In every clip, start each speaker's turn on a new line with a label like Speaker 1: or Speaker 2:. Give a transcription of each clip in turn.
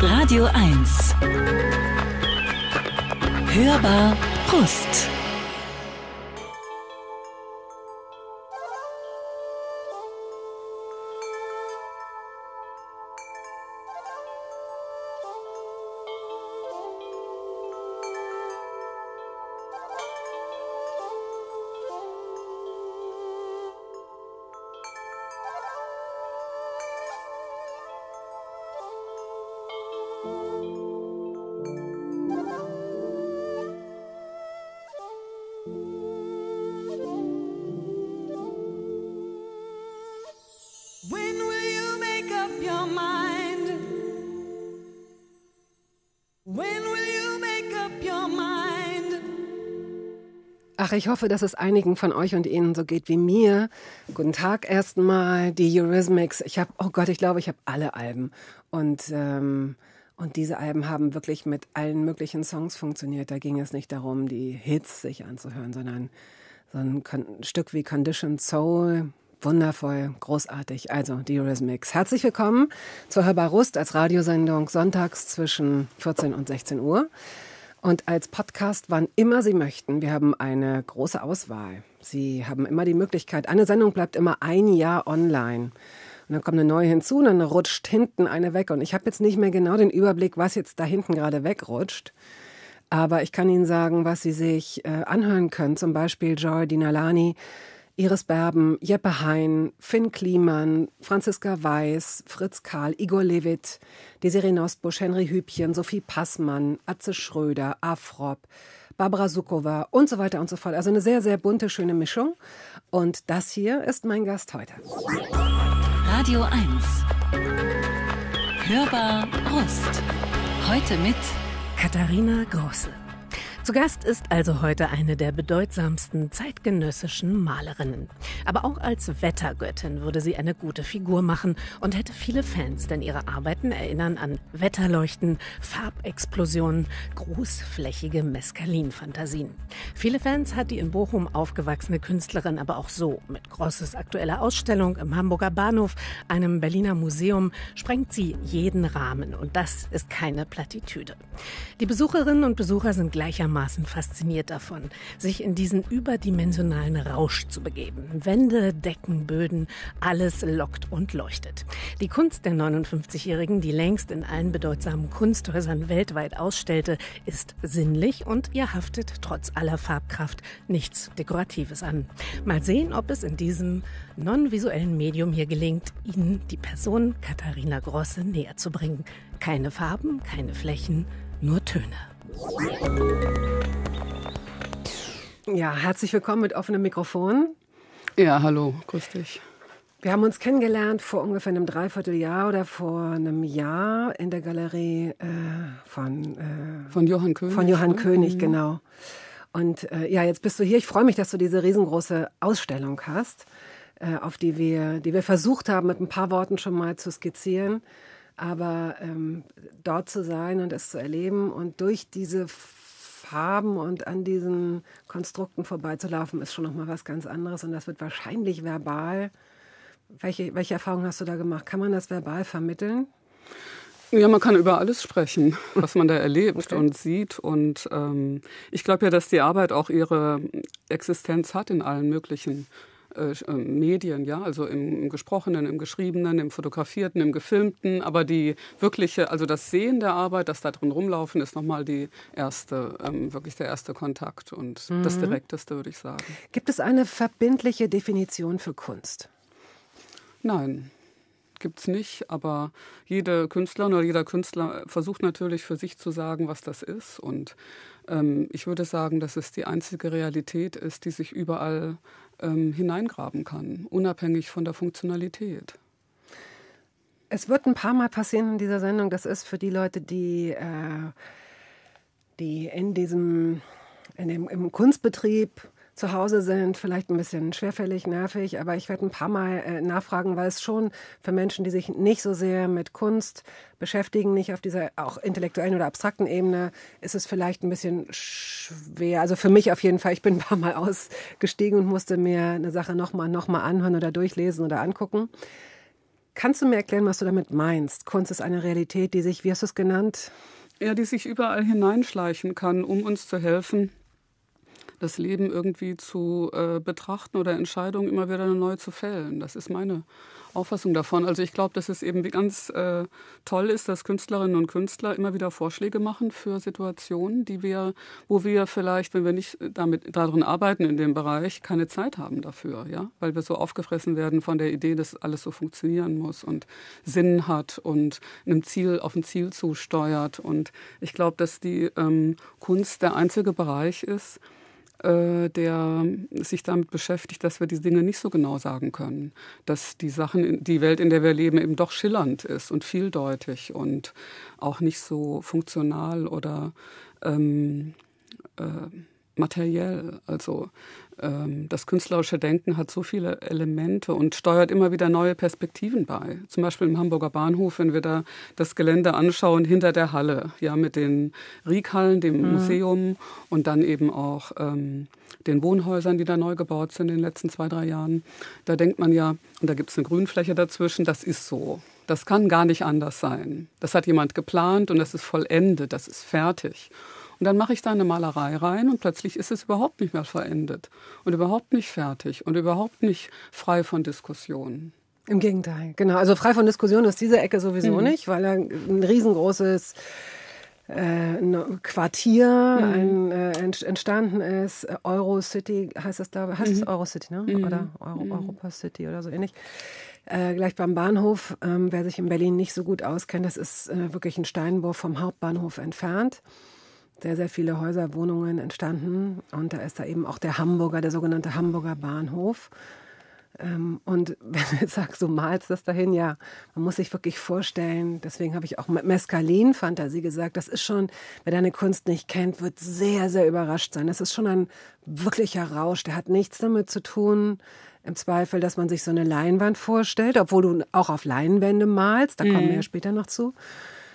Speaker 1: Radio 1. Hörbar Brust.
Speaker 2: Ach, ich hoffe, dass es einigen von euch und Ihnen so geht wie mir. Guten Tag erstmal, die Eurismics. Ich habe, oh Gott, ich glaube, ich habe alle Alben. Und, ähm, und diese Alben haben wirklich mit allen möglichen Songs funktioniert. Da ging es nicht darum, die Hits sich anzuhören, sondern so ein Kon Stück wie Conditioned Soul, Wundervoll, großartig. Also die Eurismics. Herzlich willkommen zur Hörbar Rust als Radiosendung sonntags zwischen 14 und 16 Uhr. Und als Podcast, wann immer Sie möchten. Wir haben eine große Auswahl. Sie haben immer die Möglichkeit, eine Sendung bleibt immer ein Jahr online. Und dann kommt eine neue hinzu und dann rutscht hinten eine weg. Und ich habe jetzt nicht mehr genau den Überblick, was jetzt da hinten gerade wegrutscht. Aber ich kann Ihnen sagen, was Sie sich äh, anhören können. Zum Beispiel Joy Dinalani. Iris Berben, Jeppe Hein, Finn Kliemann, Franziska Weiß, Fritz Karl, Igor Lewitt, Desiree Nostbusch, Henry Hübchen, Sophie Passmann, Atze Schröder, Afrop, Barbara Sukowa und so weiter und so fort. Also eine sehr, sehr bunte, schöne Mischung. Und das hier ist mein Gast heute.
Speaker 1: Radio 1. Hörbar Rust. Heute mit Katharina Große. Zu Gast ist also heute eine der bedeutsamsten zeitgenössischen Malerinnen. Aber auch als Wettergöttin würde sie eine gute Figur machen und hätte viele Fans, denn ihre Arbeiten erinnern an Wetterleuchten, Farbexplosionen, großflächige Mescalin-Fantasien. Viele Fans hat die in Bochum aufgewachsene Künstlerin aber auch so. Mit Grosses aktueller Ausstellung im Hamburger Bahnhof, einem Berliner Museum, sprengt sie jeden Rahmen und das ist keine Plattitüde. Die Besucherinnen und Besucher sind gleichermaßen gleichermaßen fasziniert davon, sich in diesen überdimensionalen Rausch zu begeben. Wände, Decken, Böden, alles lockt und leuchtet. Die Kunst der 59-Jährigen, die längst in allen bedeutsamen Kunsthäusern weltweit ausstellte, ist sinnlich und ihr haftet trotz aller Farbkraft nichts Dekoratives an. Mal sehen, ob es in diesem non-visuellen Medium hier gelingt, Ihnen die Person Katharina Grosse näher zu bringen. Keine Farben, keine Flächen, nur Töne. Ja, herzlich willkommen mit offenem Mikrofon.
Speaker 3: Ja, hallo, grüß dich.
Speaker 2: Wir haben uns kennengelernt vor ungefähr einem Dreivierteljahr oder vor einem Jahr in der Galerie äh, von, äh, von Johann König. Von Johann ne? König, mhm. genau. Und äh, ja, jetzt bist du hier. Ich freue mich, dass du diese riesengroße Ausstellung hast, äh, auf die wir, die wir versucht haben, mit ein paar Worten schon mal zu skizzieren. Aber ähm, dort zu sein und es zu erleben und durch diese Farben und an diesen Konstrukten vorbeizulaufen, ist schon nochmal was ganz anderes. Und das wird wahrscheinlich verbal. Welche, welche Erfahrungen hast du da gemacht? Kann man das verbal vermitteln?
Speaker 3: Ja, man kann über alles sprechen, was man da erlebt okay. und sieht. Und ähm, ich glaube ja, dass die Arbeit auch ihre Existenz hat in allen möglichen äh, äh, Medien, ja, also im, im, Gesprochenen, im Geschriebenen, im Fotografierten, im Gefilmten. Aber die wirkliche, also das Sehen der Arbeit, das da drin rumlaufen, ist nochmal die erste, ähm, wirklich der erste Kontakt und mhm. das Direkteste, würde ich sagen.
Speaker 2: Gibt es eine verbindliche Definition
Speaker 3: für Kunst? Nein gibt es nicht, aber jede Künstlerin oder jeder Künstler versucht natürlich für sich zu sagen, was das ist. Und ähm, ich würde sagen, dass es die einzige Realität ist, die sich überall ähm, hineingraben kann, unabhängig von der Funktionalität. Es wird ein paar Mal
Speaker 2: passieren in dieser Sendung, das ist für die Leute, die, äh, die in diesem in dem, im Kunstbetrieb zu Hause sind, vielleicht ein bisschen schwerfällig, nervig, aber ich werde ein paar Mal äh, nachfragen, weil es schon für Menschen, die sich nicht so sehr mit Kunst beschäftigen, nicht auf dieser auch intellektuellen oder abstrakten Ebene, ist es vielleicht ein bisschen schwer. Also für mich auf jeden Fall, ich bin ein paar Mal ausgestiegen und musste mir eine Sache nochmal nochmal anhören oder durchlesen oder angucken. Kannst du mir erklären, was du damit meinst? Kunst
Speaker 3: ist eine Realität, die sich, wie hast du es genannt? Ja, die sich überall hineinschleichen kann, um uns zu helfen, das Leben irgendwie zu äh, betrachten oder Entscheidungen immer wieder neu zu fällen. Das ist meine Auffassung davon. Also ich glaube, dass es eben ganz äh, toll ist, dass Künstlerinnen und Künstler immer wieder Vorschläge machen für Situationen, die wir, wo wir vielleicht, wenn wir nicht damit darin arbeiten in dem Bereich, keine Zeit haben dafür, ja, weil wir so aufgefressen werden von der Idee, dass alles so funktionieren muss und Sinn hat und einem Ziel auf ein Ziel zusteuert. Und ich glaube, dass die ähm, Kunst der einzige Bereich ist, äh, der sich damit beschäftigt, dass wir diese Dinge nicht so genau sagen können. Dass die Sachen, die Welt, in der wir leben, eben doch schillernd ist und vieldeutig und auch nicht so funktional oder ähm, äh, materiell. Also ähm, das künstlerische Denken hat so viele Elemente und steuert immer wieder neue Perspektiven bei. Zum Beispiel im Hamburger Bahnhof, wenn wir da das Gelände anschauen, hinter der Halle, ja, mit den Riekhallen, dem mhm. Museum und dann eben auch ähm, den Wohnhäusern, die da neu gebaut sind in den letzten zwei, drei Jahren. Da denkt man ja, und da gibt es eine Grünfläche dazwischen, das ist so. Das kann gar nicht anders sein. Das hat jemand geplant und das ist vollendet, das ist fertig. Und dann mache ich da eine Malerei rein und plötzlich ist es überhaupt nicht mehr verendet und überhaupt nicht fertig und überhaupt nicht frei von Diskussionen. Im Gegenteil,
Speaker 2: genau. Also frei von Diskussionen ist diese Ecke sowieso mhm. nicht, weil ein riesengroßes ein äh, Quartier mhm. ein, äh, entstanden ist. Eurocity heißt das da, heißt es mhm. Eurocity, ne? Mhm. Oder Euro, mhm. Europa City oder so ähnlich. Äh, gleich beim Bahnhof, ähm, wer sich in Berlin nicht so gut auskennt, das ist äh, wirklich ein Steinwurf vom Hauptbahnhof entfernt sehr, sehr viele Häuser, Wohnungen entstanden. Und da ist da eben auch der Hamburger, der sogenannte Hamburger Bahnhof. Ähm, und wenn du jetzt sagst, du malst das dahin, ja, man muss sich wirklich vorstellen, deswegen habe ich auch mit Mescalin-Fantasie gesagt, das ist schon, wer deine Kunst nicht kennt, wird sehr, sehr überrascht sein. Das ist schon ein wirklicher Rausch, der hat nichts damit zu tun, im Zweifel, dass man sich so eine Leinwand vorstellt, obwohl du auch auf Leinwände malst, da kommen wir ja mhm. später noch zu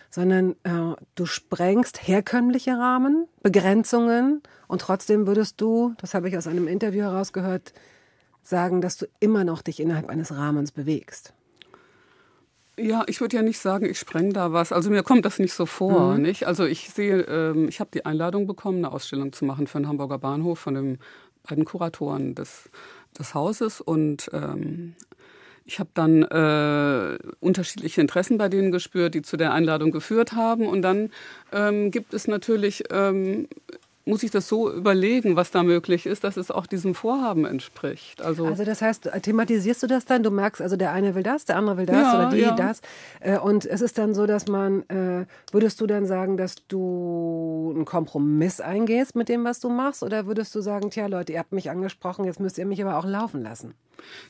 Speaker 2: sondern äh, du sprengst herkömmliche Rahmen, Begrenzungen und trotzdem würdest du, das habe ich aus einem Interview herausgehört, sagen, dass du immer noch dich innerhalb eines Rahmens bewegst.
Speaker 3: Ja, ich würde ja nicht sagen, ich spreng da was. Also mir kommt das nicht so vor. Mhm. Nicht? Also ich sehe, ähm, ich habe die Einladung bekommen, eine Ausstellung zu machen für den Hamburger Bahnhof von den beiden Kuratoren des, des Hauses und ähm, ich habe dann äh, unterschiedliche Interessen bei denen gespürt, die zu der Einladung geführt haben. Und dann ähm, gibt es natürlich, ähm, muss ich das so überlegen, was da möglich ist, dass es auch diesem Vorhaben entspricht. Also, also
Speaker 2: das heißt, äh, thematisierst du das dann? Du merkst, also der eine will das, der andere will das ja, oder die ja. das. Äh, und es ist dann so, dass man, äh, würdest du dann sagen, dass du einen Kompromiss eingehst mit dem, was du machst? Oder würdest du sagen, tja Leute, ihr habt mich angesprochen, jetzt müsst ihr mich aber auch laufen lassen?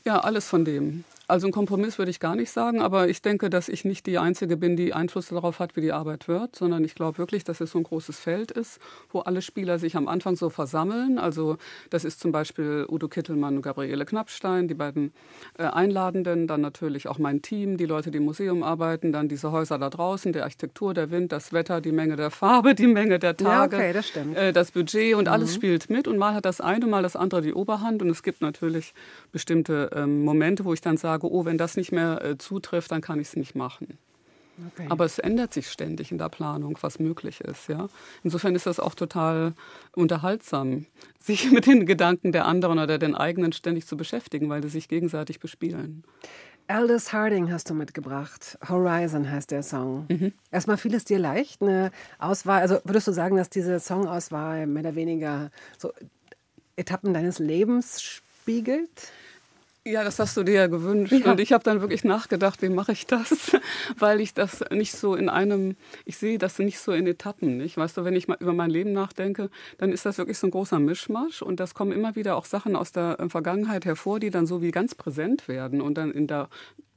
Speaker 3: Ja, alles von dem. Also ein Kompromiss würde ich gar nicht sagen, aber ich denke, dass ich nicht die Einzige bin, die Einfluss darauf hat, wie die Arbeit wird, sondern ich glaube wirklich, dass es so ein großes Feld ist, wo alle Spieler sich am Anfang so versammeln. Also das ist zum Beispiel Udo Kittelmann und Gabriele Knappstein, die beiden äh, Einladenden, dann natürlich auch mein Team, die Leute, die im Museum arbeiten, dann diese Häuser da draußen, die Architektur, der Wind, das Wetter, die Menge der Farbe, die Menge der Tage, ja, okay, das, stimmt. Äh, das, Budget und mhm. alles spielt mit und mal hat das eine, mal das andere die Oberhand und es gibt natürlich bestimmte ähm, Momente, wo ich dann sage, sage, oh, wenn das nicht mehr äh, zutrifft, dann kann ich es nicht machen. Okay. Aber es ändert sich ständig in der Planung, was möglich ist. Ja? Insofern ist das auch total unterhaltsam, sich mit den Gedanken der anderen oder den eigenen ständig zu beschäftigen, weil die sich gegenseitig bespielen.
Speaker 2: Aldous Harding hast du mitgebracht. Horizon heißt der Song. Mhm. Erstmal fiel es dir leicht, eine Auswahl. Also würdest du sagen, dass diese Songauswahl mehr oder weniger so Etappen deines Lebens spiegelt?
Speaker 3: Ja, das hast du dir ja gewünscht. Ja. Und ich habe dann wirklich nachgedacht, wie mache ich das? Weil ich das nicht so in einem, ich sehe das nicht so in Etappen. Nicht? Weißt du, wenn ich mal über mein Leben nachdenke, dann ist das wirklich so ein großer Mischmasch. Und das kommen immer wieder auch Sachen aus der äh, Vergangenheit hervor, die dann so wie ganz präsent werden und dann in der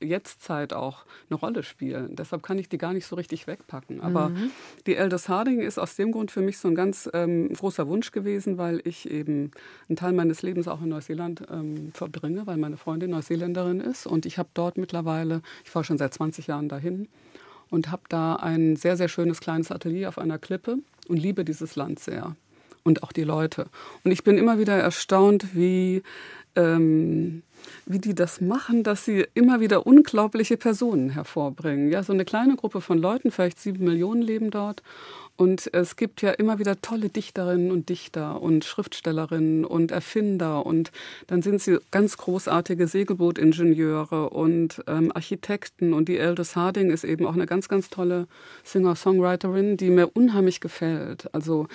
Speaker 3: Jetztzeit auch eine Rolle spielen. Deshalb kann ich die gar nicht so richtig wegpacken. Aber mhm. die Elders Harding ist aus dem Grund für mich so ein ganz ähm, großer Wunsch gewesen, weil ich eben einen Teil meines Lebens auch in Neuseeland ähm, verbringe, weil meine Freundin Neuseeländerin ist. Und ich habe dort mittlerweile, ich fahre schon seit 20 Jahren dahin und habe da ein sehr, sehr schönes kleines Atelier auf einer Klippe und liebe dieses Land sehr und auch die Leute. Und ich bin immer wieder erstaunt, wie, ähm, wie die das machen, dass sie immer wieder unglaubliche Personen hervorbringen. Ja, so eine kleine Gruppe von Leuten, vielleicht sieben Millionen leben dort. Und es gibt ja immer wieder tolle Dichterinnen und Dichter und Schriftstellerinnen und Erfinder und dann sind sie ganz großartige Segelbootingenieure und ähm, Architekten und die Eldest Harding ist eben auch eine ganz, ganz tolle Singer-Songwriterin, die mir unheimlich gefällt. Also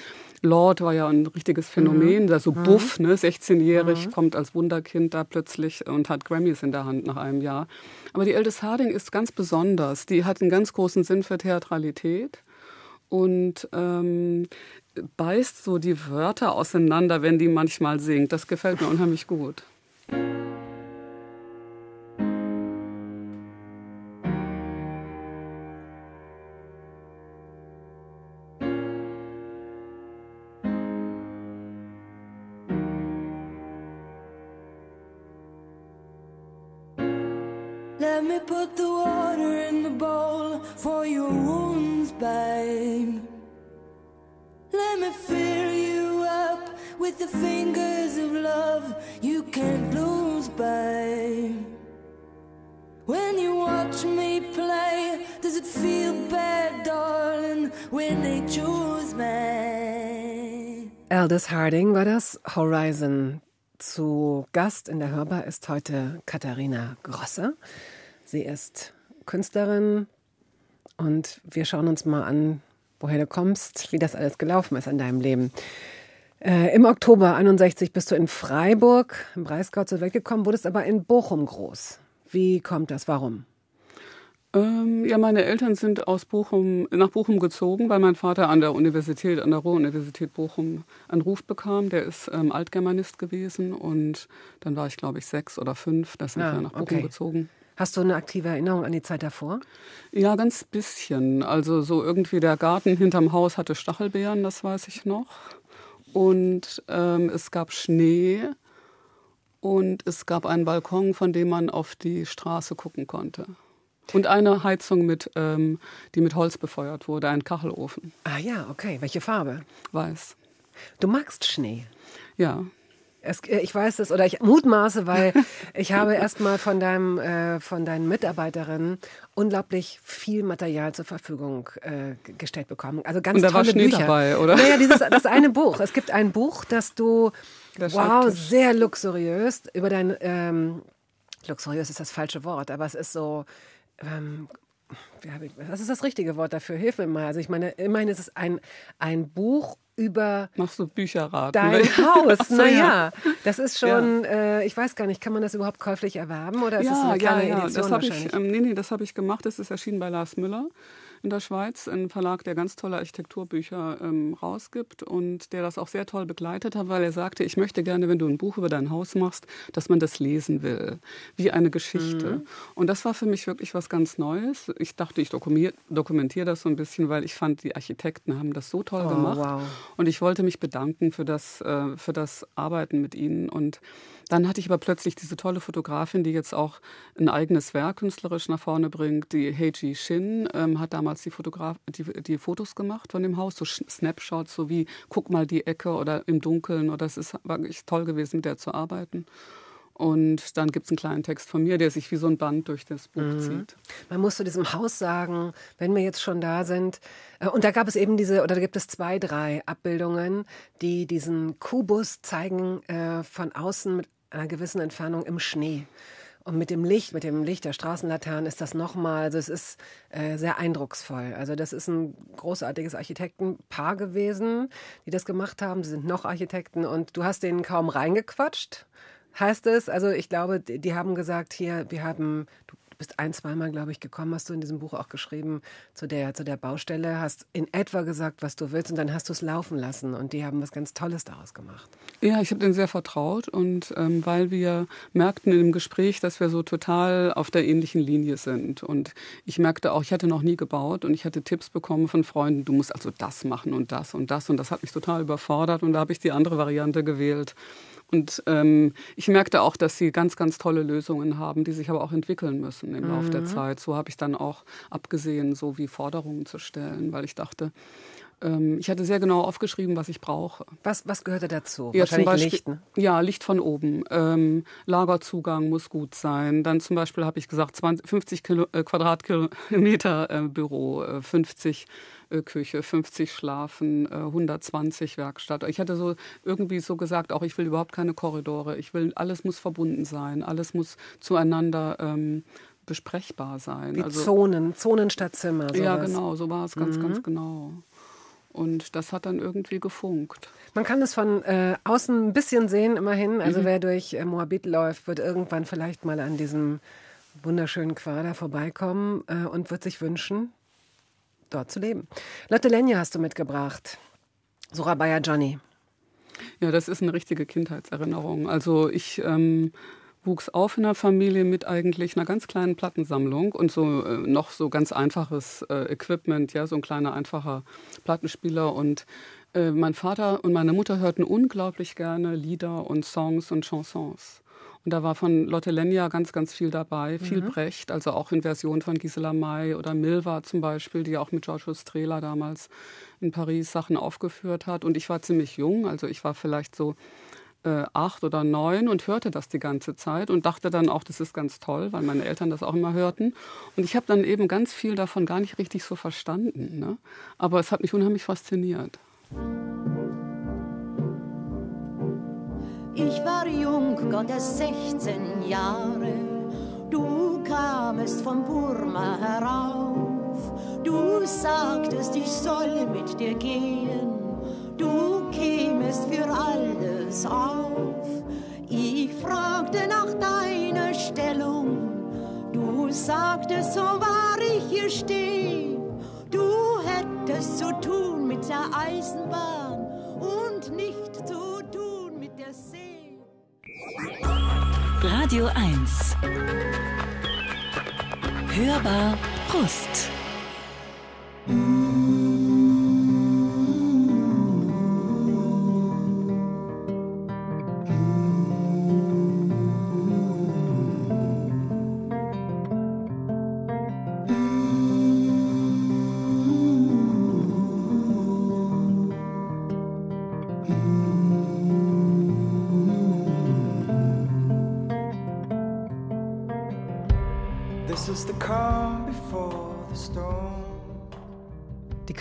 Speaker 3: Lord war ja ein richtiges mhm. Phänomen, mhm. also mhm. Buff, ne, 16-jährig, mhm. kommt als Wunderkind da plötzlich und hat Grammys in der Hand nach einem Jahr. Aber die Eldest Harding ist ganz besonders. Die hat einen ganz großen Sinn für Theatralität und ähm, beißt so die Wörter auseinander, wenn die manchmal singt. Das gefällt mir unheimlich gut.
Speaker 1: Let me put the water in the bowl for your wounds back fill you up with the fingers of love you can't lose by. When you watch me play, does it feel bad, darling, when they choose me?
Speaker 2: Aldous Harding war das Horizon. Zu Gast in der Hörbar ist heute Katharina Grosse. Sie ist Künstlerin und wir schauen uns mal an, woher du kommst, wie das alles gelaufen ist in deinem Leben. Äh, Im Oktober 61 bist du in Freiburg im Breisgau zur Welt gekommen, wurdest aber in
Speaker 3: Bochum groß. Wie kommt das? Warum? Ähm, ja, meine Eltern sind aus Bochum, nach Bochum gezogen, weil mein Vater an der Universität, an der Ruhr-Universität Bochum einen Ruf bekam. Der ist ähm, Altgermanist gewesen und dann war ich, glaube ich, sechs oder fünf. Da sind ah, wir nach Bochum okay. gezogen. Hast du eine aktive Erinnerung an die Zeit davor? Ja, ganz bisschen. Also so irgendwie der Garten hinterm Haus hatte Stachelbeeren, das weiß ich noch. Und ähm, es gab Schnee und es gab einen Balkon, von dem man auf die Straße gucken konnte. Und eine Heizung, mit, ähm, die mit Holz befeuert wurde, ein Kachelofen. Ah ja, okay. Welche Farbe? Weiß. Du magst Schnee. Ja,
Speaker 2: es, äh, ich weiß es oder ich mutmaße, weil ich habe erstmal von deinem, äh, von deinen Mitarbeiterinnen unglaublich viel Material zur Verfügung äh, gestellt bekommen. Also ganz Und da tolle war Schnee Bücher. dabei, oder? Naja, dieses, das eine Buch. Es gibt ein Buch, das du, das wow, sehr luxuriös über dein, ähm, luxuriös ist das falsche Wort, aber es ist so, ähm, was ist das richtige Wort dafür? Hilf mir mal. Also ich meine, immerhin ist es ein, ein Buch über Machst du
Speaker 3: Bücherrat, dein Haus. naja, das ist schon,
Speaker 2: ja. äh, ich weiß gar nicht, kann man das überhaupt käuflich erwerben oder ist ja, das eine kleine ja, ja. Edition das ich,
Speaker 3: ähm, nee, nee, das habe ich gemacht. Es ist erschienen bei Lars Müller in der Schweiz, ein Verlag, der ganz tolle Architekturbücher ähm, rausgibt und der das auch sehr toll begleitet hat, weil er sagte, ich möchte gerne, wenn du ein Buch über dein Haus machst, dass man das lesen will, wie eine Geschichte. Mhm. Und das war für mich wirklich was ganz Neues. Ich dachte, ich dokumentiere dokumentier das so ein bisschen, weil ich fand, die Architekten haben das so toll oh, gemacht. Wow. Und ich wollte mich bedanken für das, äh, für das Arbeiten mit ihnen. Und dann hatte ich aber plötzlich diese tolle Fotografin, die jetzt auch ein eigenes Werk künstlerisch nach vorne bringt, die Heiji Shin, ähm, hat damals damals die, Fotograf die, die Fotos gemacht von dem Haus, so Snapshots, so wie guck mal die Ecke oder im Dunkeln. Oder es ist wirklich toll gewesen, mit der zu arbeiten. Und dann gibt es einen kleinen Text von mir, der sich wie so ein Band durch das Buch mhm. zieht.
Speaker 2: Man muss zu diesem Haus sagen, wenn wir jetzt schon da sind. Äh, und da gab es eben diese, oder da gibt es zwei, drei Abbildungen, die diesen Kubus zeigen äh, von außen mit einer gewissen Entfernung im Schnee. Und mit dem Licht, mit dem Licht der Straßenlaternen ist das nochmal, also es ist äh, sehr eindrucksvoll. Also das ist ein großartiges Architektenpaar gewesen, die das gemacht haben. Sie sind noch Architekten und du hast denen kaum reingequatscht, heißt es. Also ich glaube, die, die haben gesagt, hier, wir haben, du Du bist ein, zweimal, glaube ich, gekommen, hast du in diesem Buch auch geschrieben, zu der, zu der Baustelle, hast in etwa gesagt, was du willst und dann hast du es laufen lassen und die haben was ganz Tolles daraus gemacht.
Speaker 3: Ja, ich habe denen sehr vertraut und ähm, weil wir merkten in dem Gespräch, dass wir so total auf der ähnlichen Linie sind und ich merkte auch, ich hatte noch nie gebaut und ich hatte Tipps bekommen von Freunden, du musst also das machen und das und das und das hat mich total überfordert und da habe ich die andere Variante gewählt. Und ähm, ich merkte auch, dass sie ganz, ganz tolle Lösungen haben, die sich aber auch entwickeln müssen im mhm. Laufe der mhm. Zeit. So habe ich dann auch abgesehen, so wie Forderungen zu stellen, weil ich dachte, ähm, ich hatte sehr genau aufgeschrieben, was ich brauche. Was,
Speaker 2: was gehörte dazu? Ja, Wahrscheinlich Beispiel, Licht. Ne?
Speaker 3: Ja, Licht von oben. Ähm, Lagerzugang muss gut sein. Dann zum Beispiel habe ich gesagt, 20, 50 Kilo, äh, Quadratkilometer äh, Büro, äh, 50 äh, Küche, 50 Schlafen, 120 äh, Werkstatt. Ich hatte so irgendwie so gesagt, auch ich will überhaupt keine Korridore. Ich will, alles muss verbunden sein, alles muss zueinander. Ähm, besprechbar sein. Wie also, Zonen, Zonen statt Zimmer. Sowas. Ja, genau, so war es ganz, mhm. ganz genau. Und das hat dann irgendwie gefunkt. Man kann
Speaker 2: es von äh, außen ein bisschen sehen, immerhin. Also mhm. wer durch äh, Moabit läuft, wird irgendwann vielleicht mal an diesem wunderschönen Quader vorbeikommen äh, und wird sich wünschen,
Speaker 3: dort zu leben. Lotte Lenya hast du mitgebracht. Surabaya Johnny. Ja, das ist eine richtige Kindheitserinnerung. Also ich ähm, wuchs auf in einer Familie mit eigentlich einer ganz kleinen Plattensammlung und so äh, noch so ganz einfaches äh, Equipment, ja, so ein kleiner einfacher Plattenspieler und äh, mein Vater und meine Mutter hörten unglaublich gerne Lieder und Songs und Chansons. Und da war von Lotte Lenya ganz, ganz viel dabei, viel mhm. Brecht, also auch in Versionen von Gisela May oder Milva zum Beispiel, die auch mit Georges Strehler damals in Paris Sachen aufgeführt hat. Und ich war ziemlich jung, also ich war vielleicht so äh, acht oder neun und hörte das die ganze Zeit und dachte dann auch, das ist ganz toll, weil meine Eltern das auch immer hörten. Und ich habe dann eben ganz viel davon gar nicht richtig so verstanden. Ne? Aber es hat mich unheimlich fasziniert.
Speaker 1: Ich war jung, Gott erst 16 Jahre. Du kamest von Burma herauf. Du sagtest, ich soll mit dir gehen stehst für alles auf. Ich fragte nach deiner Stellung, du sagtest, so war ich hier stehe. Du hättest zu tun mit der Eisenbahn und nicht zu tun mit der See. Radio 1 Hörbar Brust. Mm.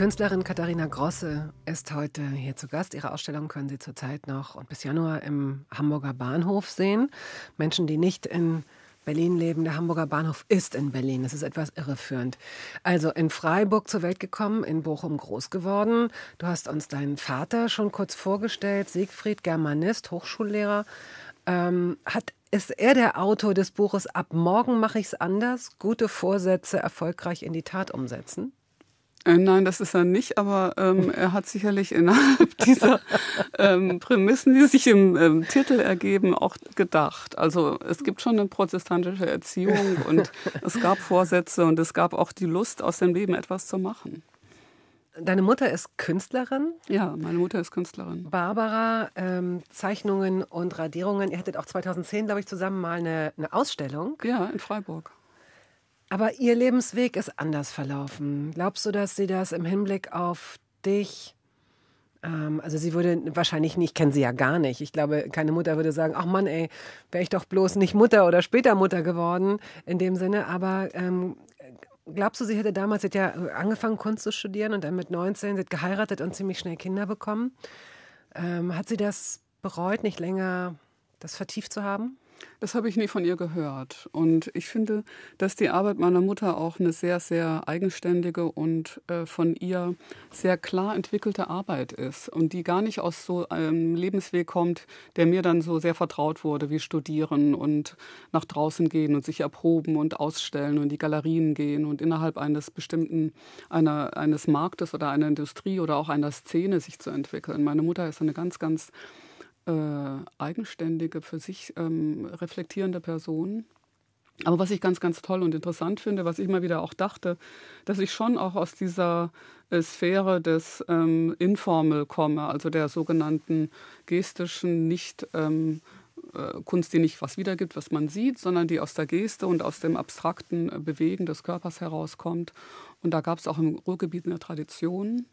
Speaker 2: Künstlerin Katharina Grosse ist heute hier zu Gast. Ihre Ausstellung können Sie zurzeit noch und bis Januar im Hamburger Bahnhof sehen. Menschen, die nicht in Berlin leben. Der Hamburger Bahnhof ist in Berlin. Das ist etwas irreführend. Also in Freiburg zur Welt gekommen, in Bochum groß geworden. Du hast uns deinen Vater schon kurz vorgestellt, Siegfried Germanist, Hochschullehrer. Ähm, hat, ist er der Autor des Buches Ab morgen mache ich es anders? Gute Vorsätze erfolgreich in die Tat umsetzen?
Speaker 3: Äh, nein, das ist er nicht, aber ähm, er hat sicherlich innerhalb dieser ähm, Prämissen, die sich im ähm, Titel ergeben, auch gedacht. Also es gibt schon eine protestantische Erziehung und es gab Vorsätze und es gab auch die Lust, aus dem Leben etwas zu machen.
Speaker 2: Deine Mutter ist Künstlerin? Ja, meine Mutter ist Künstlerin. Barbara, ähm, Zeichnungen und Radierungen. Ihr hattet auch 2010, glaube ich, zusammen mal eine, eine Ausstellung. Ja, in Freiburg. Aber ihr Lebensweg ist anders verlaufen. Glaubst du, dass sie das im Hinblick auf dich ähm, also sie würde wahrscheinlich nicht, ich kenne sie ja gar nicht. Ich glaube, keine Mutter würde sagen, ach Mann, ey, wäre ich doch bloß nicht Mutter oder später Mutter geworden in dem Sinne. Aber ähm, glaubst du, sie hätte damals, sie hat ja angefangen, Kunst zu studieren und dann mit 19, sie hat geheiratet und ziemlich schnell Kinder bekommen. Ähm, hat sie das bereut, nicht länger
Speaker 3: das vertieft zu haben? Das habe ich nie von ihr gehört. Und ich finde, dass die Arbeit meiner Mutter auch eine sehr, sehr eigenständige und äh, von ihr sehr klar entwickelte Arbeit ist und die gar nicht aus so einem Lebensweg kommt, der mir dann so sehr vertraut wurde, wie studieren und nach draußen gehen und sich erproben und ausstellen und in die Galerien gehen und innerhalb eines bestimmten, einer, eines Marktes oder einer Industrie oder auch einer Szene sich zu entwickeln. Meine Mutter ist eine ganz, ganz äh, eigenständige, für sich ähm, reflektierende Person. Aber was ich ganz, ganz toll und interessant finde, was ich immer wieder auch dachte, dass ich schon auch aus dieser äh, Sphäre des ähm, Informal komme, also der sogenannten gestischen, nicht ähm, äh, Kunst, die nicht was wiedergibt, was man sieht, sondern die aus der Geste und aus dem abstrakten Bewegen des Körpers herauskommt. Und da gab es auch im Ruhrgebiet eine Tradition.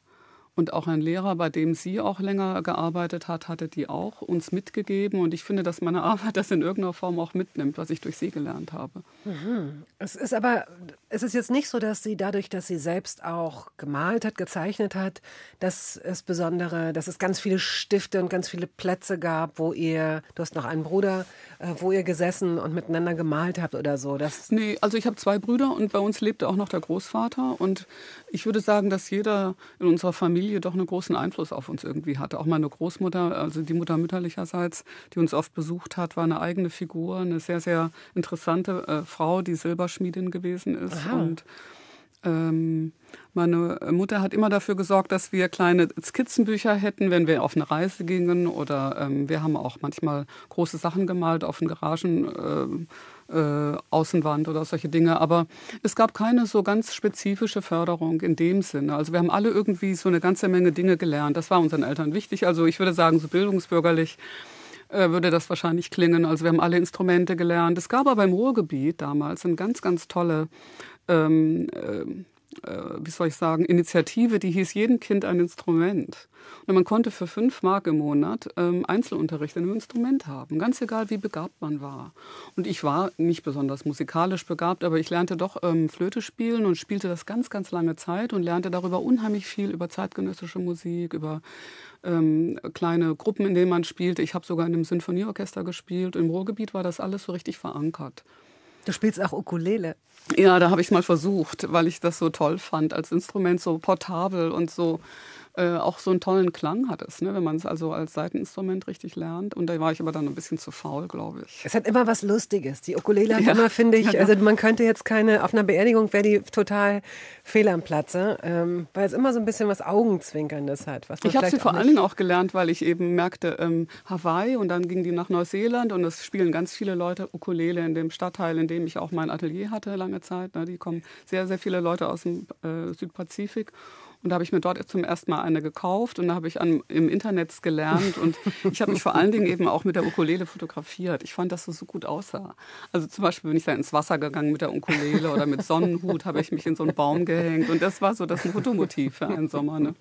Speaker 3: Und auch ein Lehrer, bei dem sie auch länger gearbeitet hat, hatte die auch uns mitgegeben. Und ich finde, dass meine Arbeit das in irgendeiner Form auch mitnimmt, was ich durch sie gelernt habe.
Speaker 2: Mhm. Es ist aber, es ist jetzt nicht so, dass sie dadurch, dass sie selbst auch gemalt hat, gezeichnet hat, dass es besondere, dass es ganz viele Stifte und ganz viele Plätze gab, wo ihr, du hast noch einen Bruder, äh, wo ihr gesessen und miteinander gemalt
Speaker 3: habt oder so. Das nee, also ich habe zwei Brüder und bei uns lebte auch noch der Großvater. Und ich würde sagen, dass jeder in unserer Familie Familie doch einen großen Einfluss auf uns irgendwie hatte. Auch meine Großmutter, also die Mutter mütterlicherseits, die uns oft besucht hat, war eine eigene Figur, eine sehr, sehr interessante äh, Frau, die Silberschmiedin gewesen ist. Aha. Und ähm, meine Mutter hat immer dafür gesorgt, dass wir kleine Skizzenbücher hätten, wenn wir auf eine Reise gingen. Oder ähm, wir haben auch manchmal große Sachen gemalt auf den Garagen. Äh, äh, Außenwand oder solche Dinge. Aber es gab keine so ganz spezifische Förderung in dem Sinne. Also wir haben alle irgendwie so eine ganze Menge Dinge gelernt. Das war unseren Eltern wichtig. Also ich würde sagen, so bildungsbürgerlich äh, würde das wahrscheinlich klingen. Also wir haben alle Instrumente gelernt. Es gab aber im Ruhrgebiet damals eine ganz, ganz tolle ähm, äh, äh, wie soll ich sagen, Initiative, die hieß Jeden Kind ein Instrument. Und man konnte für fünf Mark im Monat ähm, Einzelunterricht in einem Instrument haben, ganz egal, wie begabt man war. Und ich war nicht besonders musikalisch begabt, aber ich lernte doch ähm, Flöte spielen und spielte das ganz, ganz lange Zeit und lernte darüber unheimlich viel über zeitgenössische Musik, über ähm, kleine Gruppen, in denen man spielte. Ich habe sogar in einem Sinfonieorchester gespielt. Im Ruhrgebiet war das alles so richtig verankert. Du spielst auch Ukulele. Ja, da habe ich es mal versucht, weil ich das so toll fand als Instrument, so portabel und so äh, auch so einen tollen Klang hat es, ne? wenn man es also als Seiteninstrument richtig lernt. Und da war ich aber dann ein bisschen zu faul, glaube ich. Es
Speaker 2: hat immer was Lustiges. Die Ukulele hat ja. immer, finde ich, also man könnte jetzt keine, auf einer Beerdigung wäre die total fehl am Platze, ähm, weil es immer so ein bisschen was Augenzwinkerndes hat. ich habe sie vor allen Dingen
Speaker 3: auch gelernt, weil ich eben merkte, ähm, Hawaii und dann ging die nach Neuseeland und es spielen ganz viele Leute Ukulele in dem Stadtteil, in dem ich auch mein Atelier hatte lange Zeit. Ne? Die kommen sehr, sehr viele Leute aus dem äh, Südpazifik. Und da habe ich mir dort zum ersten Mal eine gekauft und da habe ich an, im Internet gelernt. Und ich habe mich vor allen Dingen eben auch mit der Ukulele fotografiert. Ich fand, dass es so gut aussah. Also zum Beispiel bin ich dann ins Wasser gegangen mit der Ukulele oder mit Sonnenhut habe ich mich in so einen Baum gehängt. Und das war so das Fotomotiv für einen Sommer. Ne?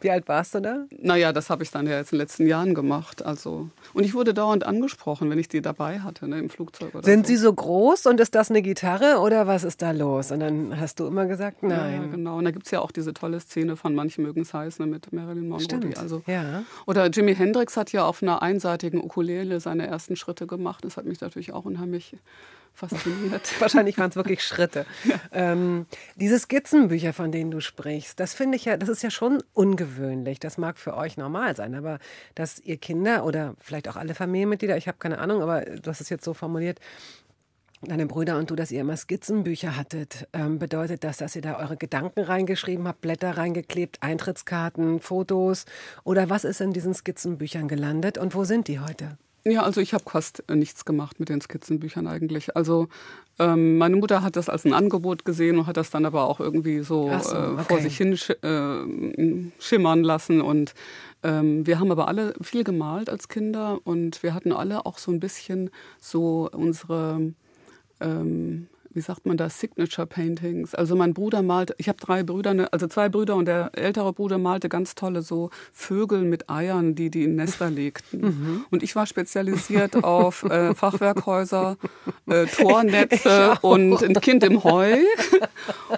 Speaker 3: Wie alt warst du da? Naja, das habe ich dann ja jetzt in den letzten Jahren gemacht. Also. Und ich wurde dauernd angesprochen, wenn ich die dabei hatte, ne, im Flugzeug. Oder Sind so. sie so groß und ist das eine Gitarre oder was ist da los? Und dann hast du immer gesagt, nein. Ja, genau. Und da gibt es ja auch die diese tolle Szene von manchen mögen es heißen mit Marilyn Monroe. Stimmt. Also, ja. Oder Jimi Hendrix hat ja auf einer einseitigen Ukulele seine ersten Schritte gemacht. Das hat mich natürlich auch unheimlich fasziniert. Wahrscheinlich waren es wirklich Schritte. Ja. Ähm, diese Skizzenbücher, von
Speaker 2: denen du sprichst, das finde ich ja, das ist ja schon ungewöhnlich. Das mag für euch normal sein, aber dass ihr Kinder oder vielleicht auch alle Familienmitglieder, ich habe keine Ahnung, aber du hast es jetzt so formuliert, deine Brüder und du, dass ihr immer Skizzenbücher hattet, ähm, bedeutet das, dass ihr da eure Gedanken reingeschrieben habt, Blätter reingeklebt, Eintrittskarten, Fotos oder was ist in diesen Skizzenbüchern gelandet und wo sind die heute?
Speaker 3: Ja, also ich habe fast nichts gemacht mit den Skizzenbüchern eigentlich. Also ähm, meine Mutter hat das als ein Angebot gesehen und hat das dann aber auch irgendwie so, so äh, okay. vor sich hin sch äh, schimmern lassen. Und ähm, wir haben aber alle viel gemalt als Kinder und wir hatten alle auch so ein bisschen so unsere ähm, wie sagt man das, Signature Paintings. Also mein Bruder malte, ich habe drei Brüder, ne, also zwei Brüder und der ältere Bruder malte ganz tolle so Vögel mit Eiern, die die in Nester legten. Mhm. Und ich war spezialisiert auf äh, Fachwerkhäuser, äh, Tornetze und ein Kind im Heu.